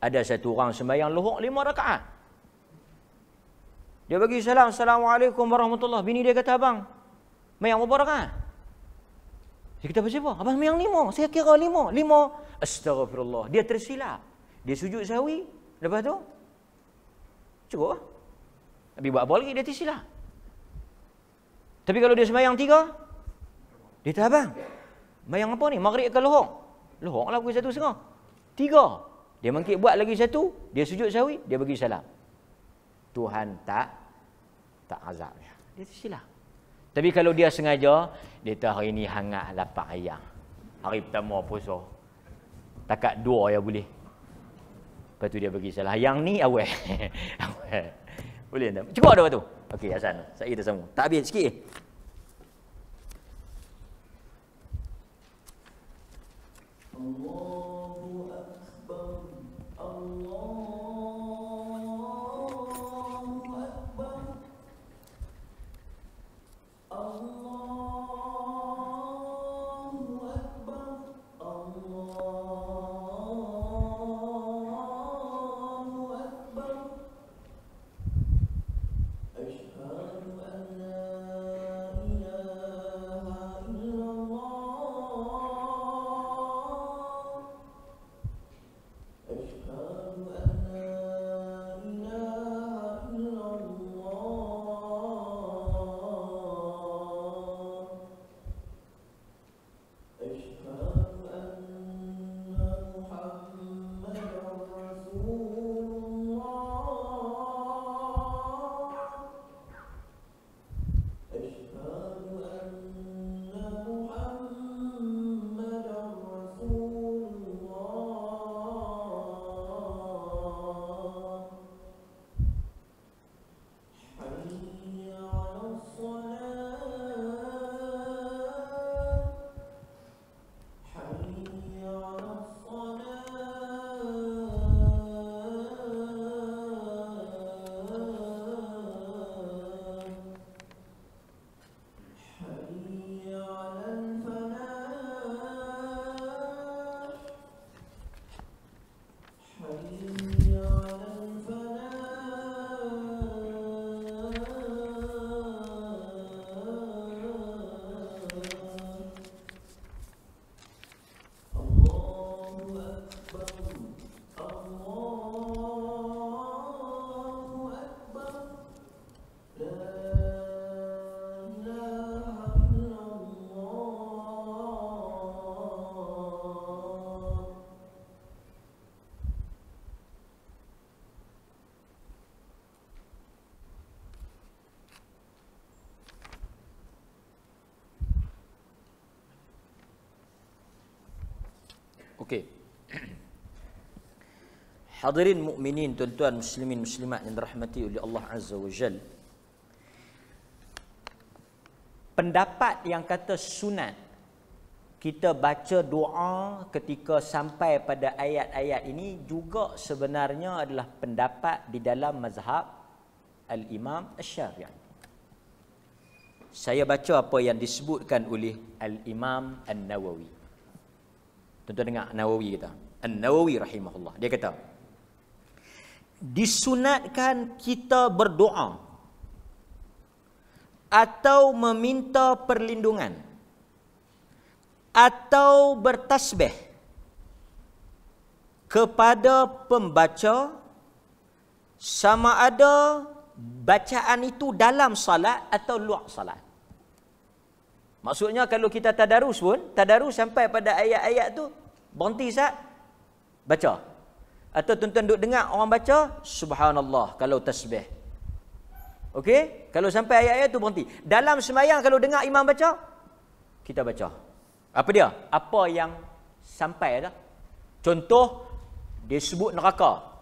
ada satu orang sembahyang luhuk lima rakaat dia bagi salam. Assalamualaikum warahmatullahi Bini dia kata abang. Mayang berapa ah? orang kan? Dia kata apa Abang mayang lima. Saya kira lima. Lima. Astagfirullah. Dia tersilap. Dia sujud sawi. Lepas tu. Cukup lah. Nabi buat apa lagi? Dia tersilap. Tapi kalau dia semayang tiga. Dia kata abang. Mayang apa ni? Maghrib ke lohong? Lohong lah aku satu setengah. Tiga. Dia mungkin buat lagi satu. Dia sujud sawi. Dia bagi salam. Tuhan tak tak azab dia. Dia tu Tapi kalau dia sengaja, dia tahu hari ini hangat lapar ayam. Hari pertama puasa. Takat dua ya boleh. Lepas tu dia bagi salah. Yang ni awal. boleh tak? cukup ada tu. Okey, Hasan. Saya kita sama. Tak habis sikit. Allah. Okey. Hadirin mukminin, tuan-tuan muslimin muslimat yang dirahmati oleh Allah Azza wa Jal. Pendapat yang kata sunat kita baca doa ketika sampai pada ayat-ayat ini juga sebenarnya adalah pendapat di dalam mazhab Al-Imam Asy-Syafi'i. Saya baca apa yang disebutkan oleh Al-Imam An-Nawawi. Al Tuan-tuan dengar Nawawi kata. An-Nawawi rahimahullah. Dia kata, disunatkan kita berdoa atau meminta perlindungan atau bertasbih kepada pembaca sama ada bacaan itu dalam salat atau luar salat. Maksudnya kalau kita tadarus pun, tadarus sampai pada ayat-ayat tu, berhenti sat, baca. Atau tuan-tuan duduk dengar orang baca, subhanallah kalau tasbih. Okey? Kalau sampai ayat-ayat tu berhenti. Dalam semayang kalau dengar imam baca, kita baca. Apa dia? Apa yang sampai dah? Contoh, dia sebut neraka.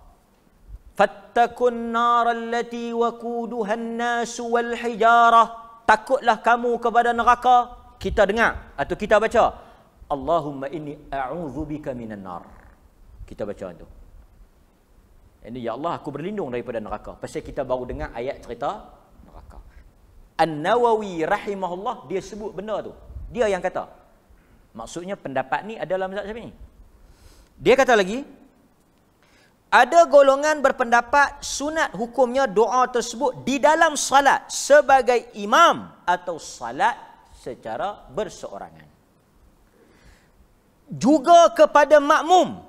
Fattakun nara allati wakuduhan nasu wal hijarah takutlah kamu kepada neraka kita dengar atau kita baca Allahumma inni a'udzubika minan nar kita baca itu ini ya Allah aku berlindung daripada neraka pasal kita baru dengar ayat cerita neraka An-Nawawi rahimahullah dia sebut benda tu dia yang kata maksudnya pendapat ni adalah mazhab Syafi'i dia kata lagi ada golongan berpendapat sunat hukumnya doa tersebut di dalam salat sebagai imam atau salat secara berseorangan. Juga kepada makmum.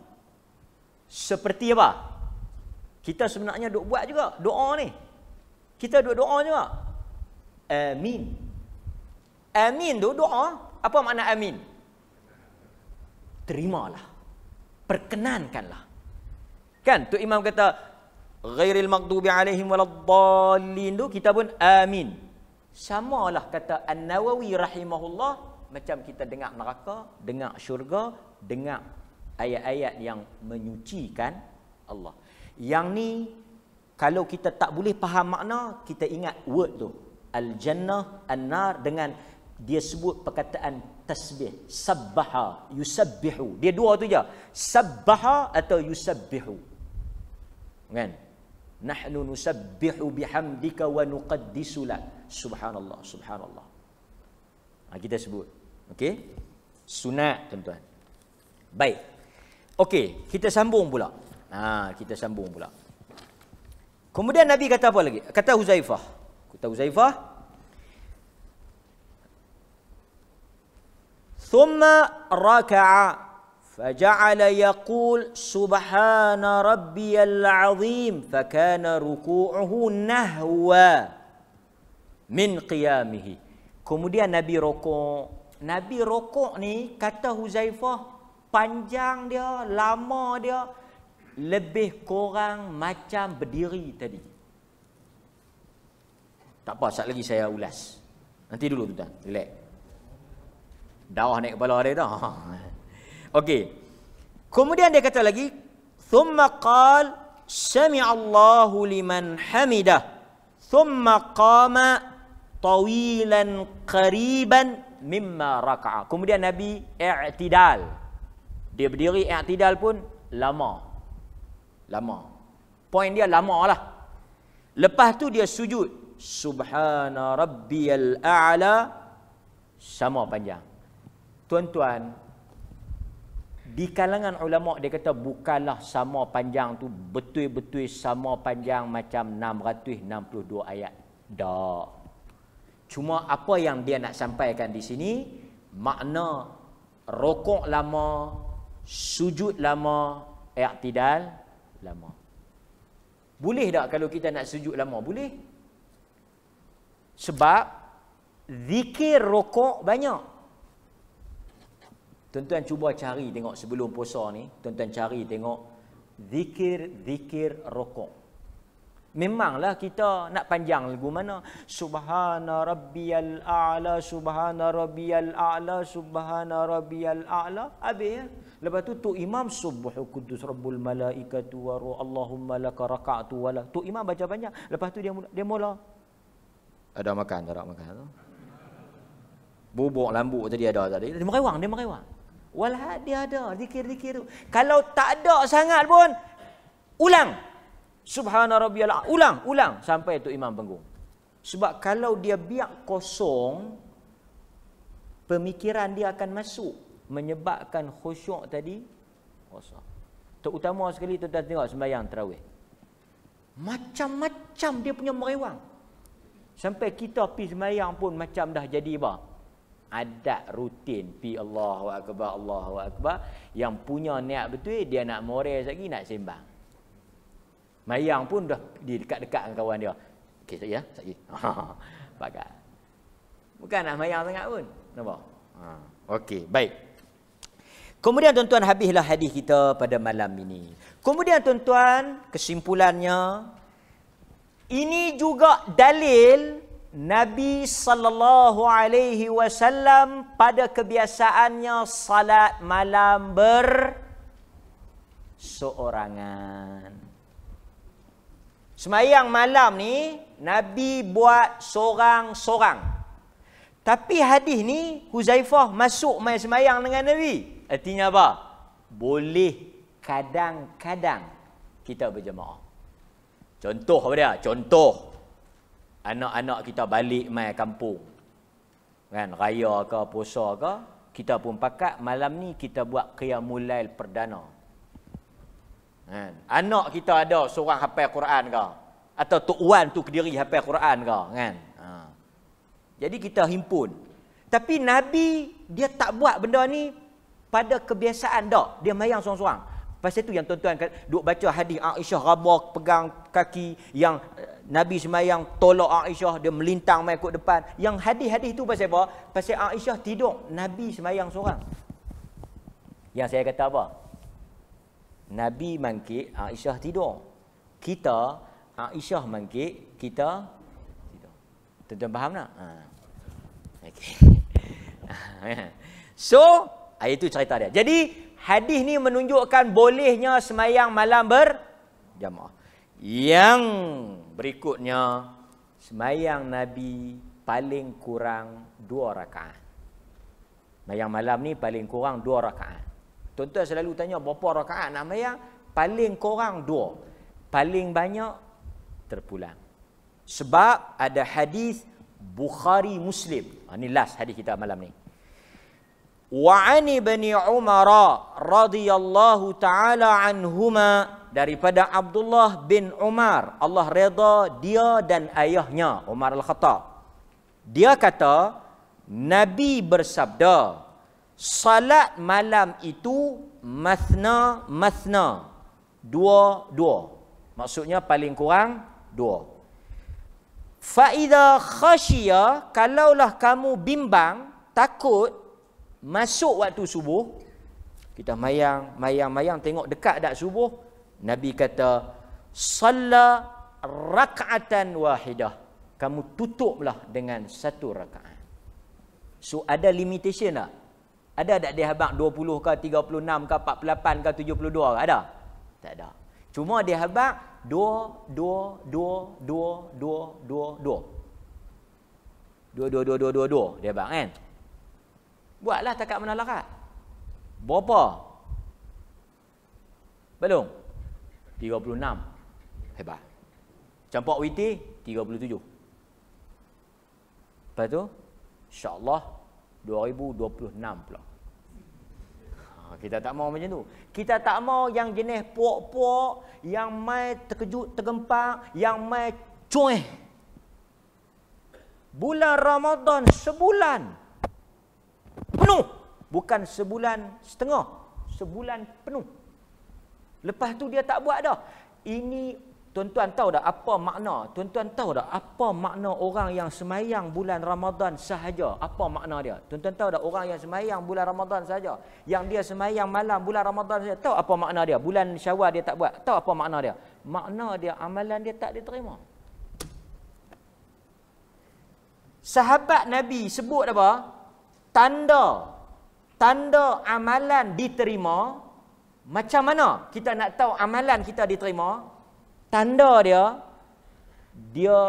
Seperti apa? Kita sebenarnya duk buat juga doa ni. Kita duk doa juga. Amin. Amin tu doa. Apa makna amin? Terimalah. Perkenankanlah. Kan? tu Imam kata, Ghairil maqdubi alaihim waladhalin tu, kita pun amin. Sama kata An-Nawawi rahimahullah, macam kita dengar neraka, dengar syurga, dengar ayat-ayat yang menyucikan Allah. Yang ni, kalau kita tak boleh faham makna, kita ingat word tu. Al-Jannah, An-Nar dengan dia sebut perkataan tasbih. Sabbaha, yusabbihu. Dia dua tu je. Sabbaha atau yusabbihu kan nahnu nusabbihu bihamdika wa nuqaddisu subhanallah subhanallah ha, kita sebut okey sunat tuan-tuan baik okey kita sambung pula ha kita sambung pula kemudian nabi kata apa lagi kata huzaifah kata huzaifah thumma raka'a فجعل يقول سبحان ربي العظيم فكان ركوعه نهوى من قيامه kemudian nabi rokok nabi rokok ni kata huzaifah panjang dia lama dia lebih kurang macam berdiri tadi tak apa sat lagi saya ulas nanti dulu tuan relax dawah naik kepala dia tu Okey. Kemudian dia kata lagi, "Tsumma qal sami'a Allahu liman hamidah." ثم Qama Tawilan قريبا مما Raka'a." kemudian nabi i'tidal dia berdiri i'tidal pun lama lama point dia lama lah lepas tu dia sujud subhana rabbiyal a'la sama panjang tuan-tuan di kalangan ulama dia kata bukalah sama panjang tu betul-betul sama panjang macam 662 ayat. Dak. Cuma apa yang dia nak sampaikan di sini makna rokok lama, sujud lama, i'tidal lama. Boleh tak kalau kita nak sujud lama? Boleh. Sebab zikir rokok banyak. Tuan-tuan cuba cari tengok sebelum puasa ni, tuan-tuan cari tengok zikir-zikir rokok. Memanglah kita nak panjang lagu mana. Subhana rabbiyal a'la, subhana rabbiyal a'la, subhana rabbiyal a'la. Habis ya. Lepas tu, Tu Imam, Subuh Kudus Rabbul Malaikatu Waru Allahumma laka raka'atu wala. Tu Imam baca banyak. Lepas tu dia mula. Dia mula. Ada makan, tak nak makan. Bubuk lambuk tadi ada tadi. Dia merewang, dia merewang. Walhad dia ada, zikir-zikir Kalau tak ada sangat pun, ulang. Subhanarabbiyal ulang, ulang sampai tu imam bengong. Sebab kalau dia biak kosong, pemikiran dia akan masuk menyebabkan khusyuk tadi kosong. Terutama sekali tuan-tuan tengok sembahyang tarawih. Macam-macam dia punya merewang. Sampai kita pergi sembahyang pun macam dah jadi bah adat rutin pi Allahu akbar Allahu akbar yang punya niat betul dia nak moreh lagi nak sembang mayang pun dah di dekat-dekat dengan kawan dia okey saya saya pakat bukan nak mayang sangat pun nampak ha okey baik Kemudian tuan-tuan habislah hadis kita pada malam ini. Kemudian tuan-tuan kesimpulannya ini juga dalil Nabi sallallahu alaihi wasallam pada kebiasaannya salat malam ber seorangan. Semayang malam ni Nabi buat seorang-seorang. Tapi hadis ni Huzaifah masuk main semayang dengan Nabi. Artinya apa? Boleh kadang-kadang kita berjemaah. Contoh apa dia? Contoh anak-anak kita balik mai kampung. Kan raya ke puasa ke, kita pun pakat malam ni kita buat qiyamulail perdana. Kan anak kita ada seorang hafal Quran ke atau tok wan tu kediri hafal Quran ke kan. Ha. Jadi kita himpun. Tapi Nabi dia tak buat benda ni pada kebiasaan dak. Dia mayang seorang-seorang. Pasal tu yang tuan-tuan duk baca hadis Aisyah rabak pegang kaki yang Nabi semayang tolak Aisyah dia melintang mai ikut depan. Yang hadis-hadis itu pasal apa? Pasal Aisyah tidur, Nabi semayang seorang. Yang saya kata apa? Nabi mangkit, Aisyah tidur. Kita Aisyah mangkit, kita tidur. Tuan-tuan faham tak? Ha. Okay. so, ayat ah, itu cerita dia. Jadi, hadis ni menunjukkan bolehnya semayang malam berjamaah. Yang Berikutnya, semayang Nabi paling kurang dua rakaat. Semayang malam ni paling kurang dua rakaat. Tuan-tuan selalu tanya, berapa rakaat nak semayang? Paling kurang dua. Paling banyak terpulang. Sebab ada hadis Bukhari Muslim. Ini ah, last hadis kita malam ni. Wa'ani bani Umar radhiyallahu ta'ala anhumah daripada Abdullah bin Umar. Allah reda dia dan ayahnya, Umar Al-Khattab. Dia kata, Nabi bersabda, salat malam itu mathna-mathna. Dua-dua. Maksudnya paling kurang dua. Fa'idha khashiyya, kalaulah kamu bimbang, takut, masuk waktu subuh, kita mayang, mayang, mayang, tengok dekat tak subuh, Nabi kata, "Salla rak'atan wahidah." Kamu tutuplah dengan satu rakaat. So ada limitation tak? Ada tak dia habaq 20 ke 36 ke 48 ke 72 ke? Ada? Tak ada. Cuma dia habaq 2-2-2-2-2-2-2-2-2-2-2-2-2-2 dia habaq kan? Buatlah takat mana larat. Berapa? Belum? Belum? 36. Hebat. Campur OIT, 37. Lepas tu, insyaAllah, 2026 pula. Ha, kita tak mau macam tu. Kita tak mau yang jenis puak-puak, yang mai terkejut, tergempak, yang mai cuih. Bulan Ramadan sebulan penuh. Bukan sebulan setengah. Sebulan penuh. Lepas tu dia tak buat dah. Ini tuan-tuan tahu dah apa makna? Tuan-tuan tahu dah apa makna orang yang semayang bulan Ramadan sahaja? Apa makna dia? Tuan-tuan tahu dah orang yang semayang bulan Ramadan sahaja? Yang dia semayang malam bulan Ramadan sahaja. Tahu apa makna dia? Bulan syawal dia tak buat. Tahu apa makna dia? Makna dia amalan dia tak diterima. Sahabat Nabi sebut apa? Tanda. Tanda amalan diterima. Tanda. Macam mana kita nak tahu amalan kita diterima? Tanda dia, dia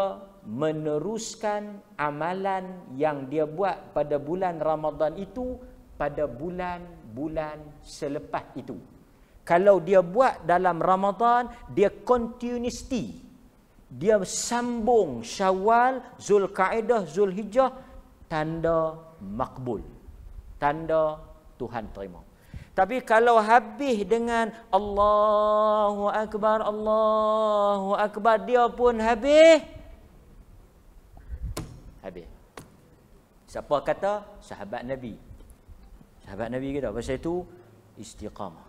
meneruskan amalan yang dia buat pada bulan Ramadan itu pada bulan-bulan selepas itu. Kalau dia buat dalam Ramadan, dia kontinuiti. Dia sambung syawal, Zul zulhijjah, tanda makbul. Tanda Tuhan terima. Tapi kalau habis dengan Allahu Akbar, Allahu Akbar, dia pun habis. Habis. Siapa kata? Sahabat Nabi. Sahabat Nabi kata, pasal itu istiqamah.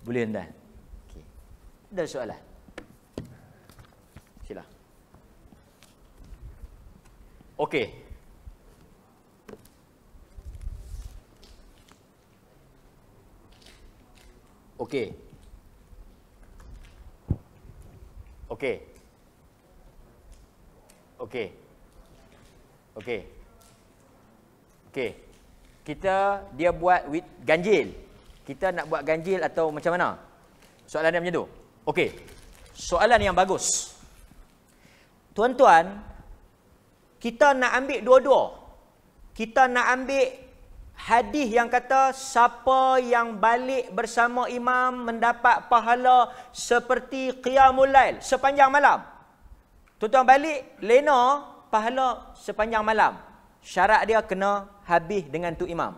Boleh anda? Okay. Ada soalan? Sila. Okey. Okey. Okey. Okey. Okey. Okey. Kita dia buat with ganjil. Kita nak buat ganjil atau macam mana? Soalan dia macam tu. Okey. Soalan yang bagus. Tuan-tuan, kita nak ambil dua-dua. Kita nak ambil hadis yang kata siapa yang balik bersama imam mendapat pahala seperti qiyamul lail sepanjang malam. Tuan-tuan balik lena pahala sepanjang malam. Syarat dia kena habis dengan tu imam.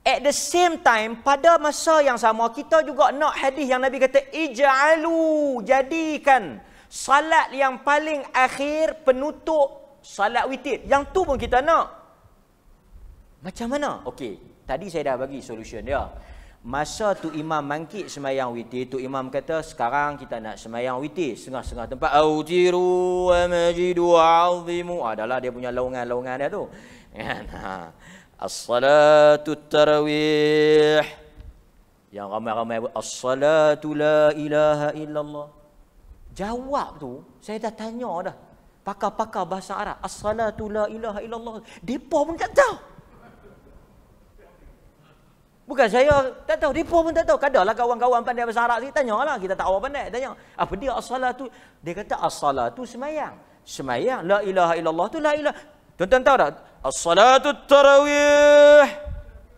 At the same time pada masa yang sama kita juga nak hadis yang Nabi kata ij'alu jadikan salat yang paling akhir penutup salat witir. Yang tu pun kita nak. Macam mana? Okey, tadi saya dah bagi solution dia. Masa tu imam mangkit semayang witi tu imam kata sekarang kita nak semayang witi, Sengah-sengah tempat. Autiru wa majidu azimu. Adalah dia punya laungan-laungan dia tu. Kan? Ha. As-salatu tarawih. Yang ramai-ramai buat. As-salatu la ilaha illallah. Jawab tu, saya dah tanya dah. Pakar-pakar bahasa Arab. As-salatu la ilaha illallah. Depa pun tak tahu. Bukan saya tak tahu, depa pun tak tahu. Kadalah kawan-kawan pandai bahasa Arab sini tanyalah, kita tak awak pandai, tanya. Apa dia as-salat tu? Dia kata as-salat tu sembahyang. Sembahyang la ilaha illallah tu la ilaha. Tonton tuan tahu tak? As-salatut tarawih.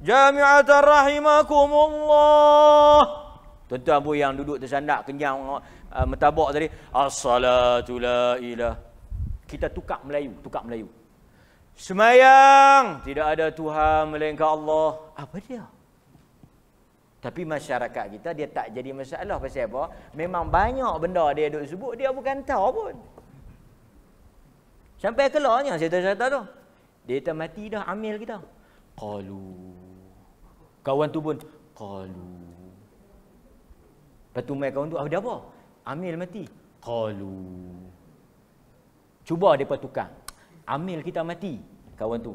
Jami'at rahimakumullah. Tuan-tuan bu yang duduk tersandak kenyang uh, metabak tadi, as-salatu la ilaha. Kita tukar Melayu, tukar Melayu. Semayang, tidak ada Tuhan melainkan Allah. Apa dia? Tapi masyarakat kita dia tak jadi masalah pasal apa? Memang banyak benda dia duk sebut dia bukan tahu pun. Sampai kelahnya saya cerita tu. Dia tak mati dah amil kita. Qalu. Kawan tu pun qalu. Lepas tu mai kawan tu ada ah, apa? Amil mati. Qalu. Cuba depa tukar. Amil kita mati. Kawan tu.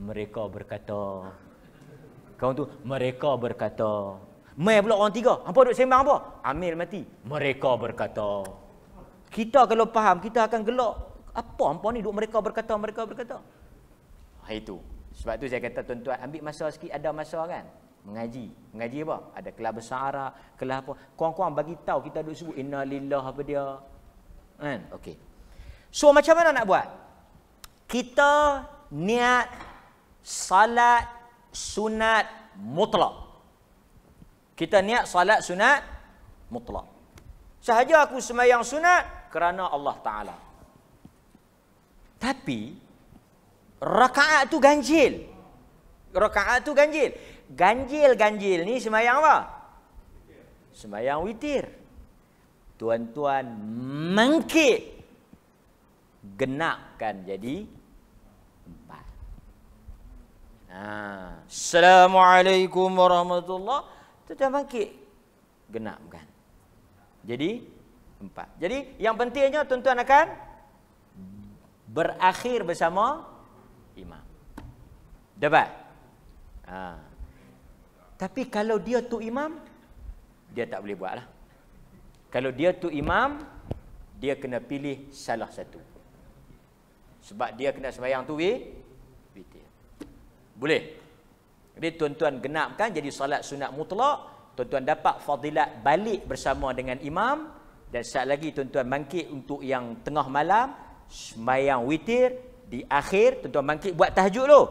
Mereka berkata, kau tu mereka berkata. Mai pula orang tiga. Hampa duk sembang apa? Amil mati. Mereka berkata. Kita kalau faham, kita akan gelak. Apa hampa ni duk mereka berkata, mereka berkata. Ha itu. Sebab tu saya kata tuan-tuan ambil masa sikit ada masa kan. Mengaji. Mengaji apa? Ada kelab bersara, kelab apa. Kuang-kuang bagi tahu kita duk sebut innalillah apa dia. Kan? Okey. So macam mana nak buat? Kita niat salat sunat mutlak. Kita niat salat sunat mutlak. Sahaja aku semayang sunat kerana Allah Ta'ala. Tapi, rakaat tu ganjil. Rakaat tu ganjil. Ganjil-ganjil ni semayang apa? Semayang witir. Tuan-tuan mangkit. Genakkan jadi Ha. Assalamualaikum warahmatullahi Itu dah bangkit Genap kan Jadi Empat Jadi yang pentingnya tuan-tuan akan Berakhir bersama Imam Dapat ha. Tapi kalau dia tu imam Dia tak boleh buat lah Kalau dia tu imam Dia kena pilih salah satu Sebab dia kena sembahyang tu boleh. Jadi tuan-tuan genapkan jadi salat sunat mutlak. Tuan-tuan dapat fadilat balik bersama dengan imam. Dan saat lagi tuan-tuan bangkit untuk yang tengah malam. Semayang witir. Di akhir tuan-tuan bangkit buat tahajud dulu.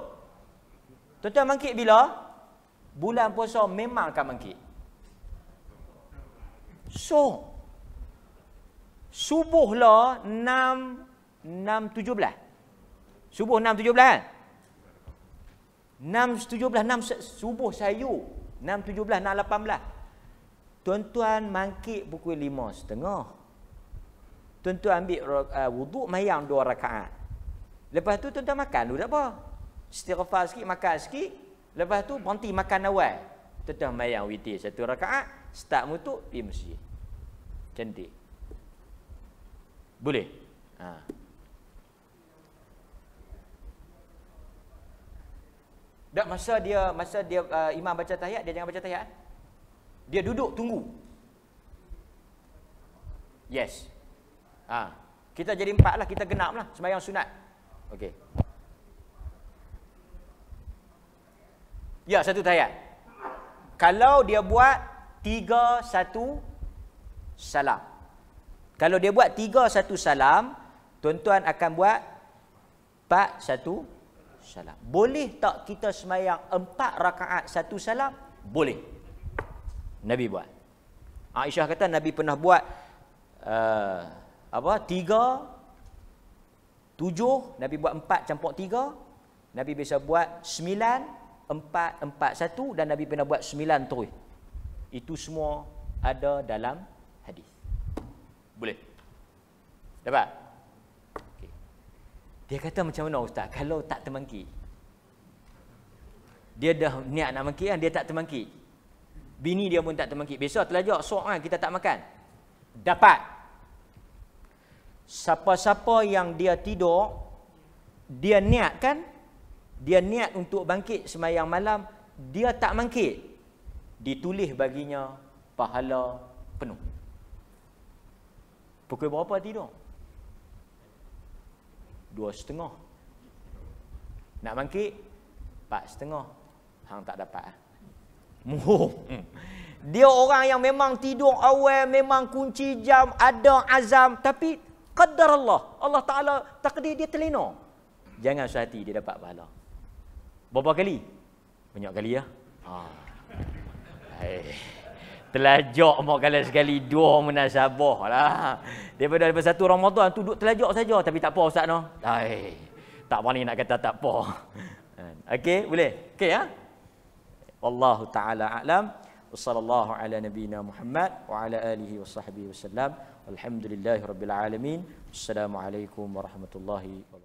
Tuan-tuan bangkit bila? Bulan puasa memang akan bangkit. So. Subuh lah 6.17. Subuh 6.17 kan? 6.17, subuh sayu 6.17, 6.18. Tuan-tuan mangkit pukul 5.30. Tuan-tuan ambil uh, wuduk mayang 2 rakaat. Lepas tu tuan-tuan makan dulu tak apa. Istighfar sikit, makan sikit. Lepas tu berhenti makan awal. Tuan-tuan mayang witi satu rakaat. Start mutuk, pergi masjid. Cantik. Boleh? Haa. Dan masa dia masa dia uh, imam baca tahiyat, dia jangan baca tahiyat. Eh? Dia duduk tunggu. Yes. Ha. Kita jadi empat lah, kita genap lah. Semayang sunat. okay Ya, satu tahiyat. Kalau dia buat tiga satu salam. Kalau dia buat tiga satu salam, tuan-tuan akan buat empat satu salam salam. Boleh tak kita semayang empat rakaat satu salam? Boleh. Nabi buat. Aisyah kata Nabi pernah buat uh, apa tiga, tujuh. Nabi buat empat campur tiga. Nabi biasa buat sembilan, empat, empat, satu. Dan Nabi pernah buat sembilan terus. Itu semua ada dalam hadis. Boleh. Dapat? Dia kata macam mana ustaz? Kalau tak termangkit. Dia dah niat nak mangkit kan, dia tak termangkit. Bini dia pun tak termangkit. Biasa terlajak soal kan, kita tak makan. Dapat. Siapa-siapa yang dia tidur, dia niat kan? Dia niat untuk bangkit semayang malam, dia tak mangki. Ditulis baginya pahala penuh. Pukul berapa tidur? dua setengah. Nak bangkit? Empat setengah. Hang tak dapat. Ah. Muhum. Hmm. Dia orang yang memang tidur awal, memang kunci jam, ada azam. Tapi qadar Allah. Allah Ta'ala takdir dia terlena. Jangan suhati hati dia dapat pahala. Berapa kali? Banyak kali ya? Ah. Hai. Hey. Telajak mak kala sekali dua munasabah lah. Daripada, daripada satu Ramadan tu duduk telajak saja tapi tak apa ustaz no. Hai. Tak berani nak kata tak apa. Okey, boleh. Okey ya. Wallahu taala a'lam. Wassallallahu ala nabiyyina Muhammad wa ala alihi wasahbihi wasallam. Alhamdulillahirabbil alamin. Assalamualaikum warahmatullahi wabarakatuh.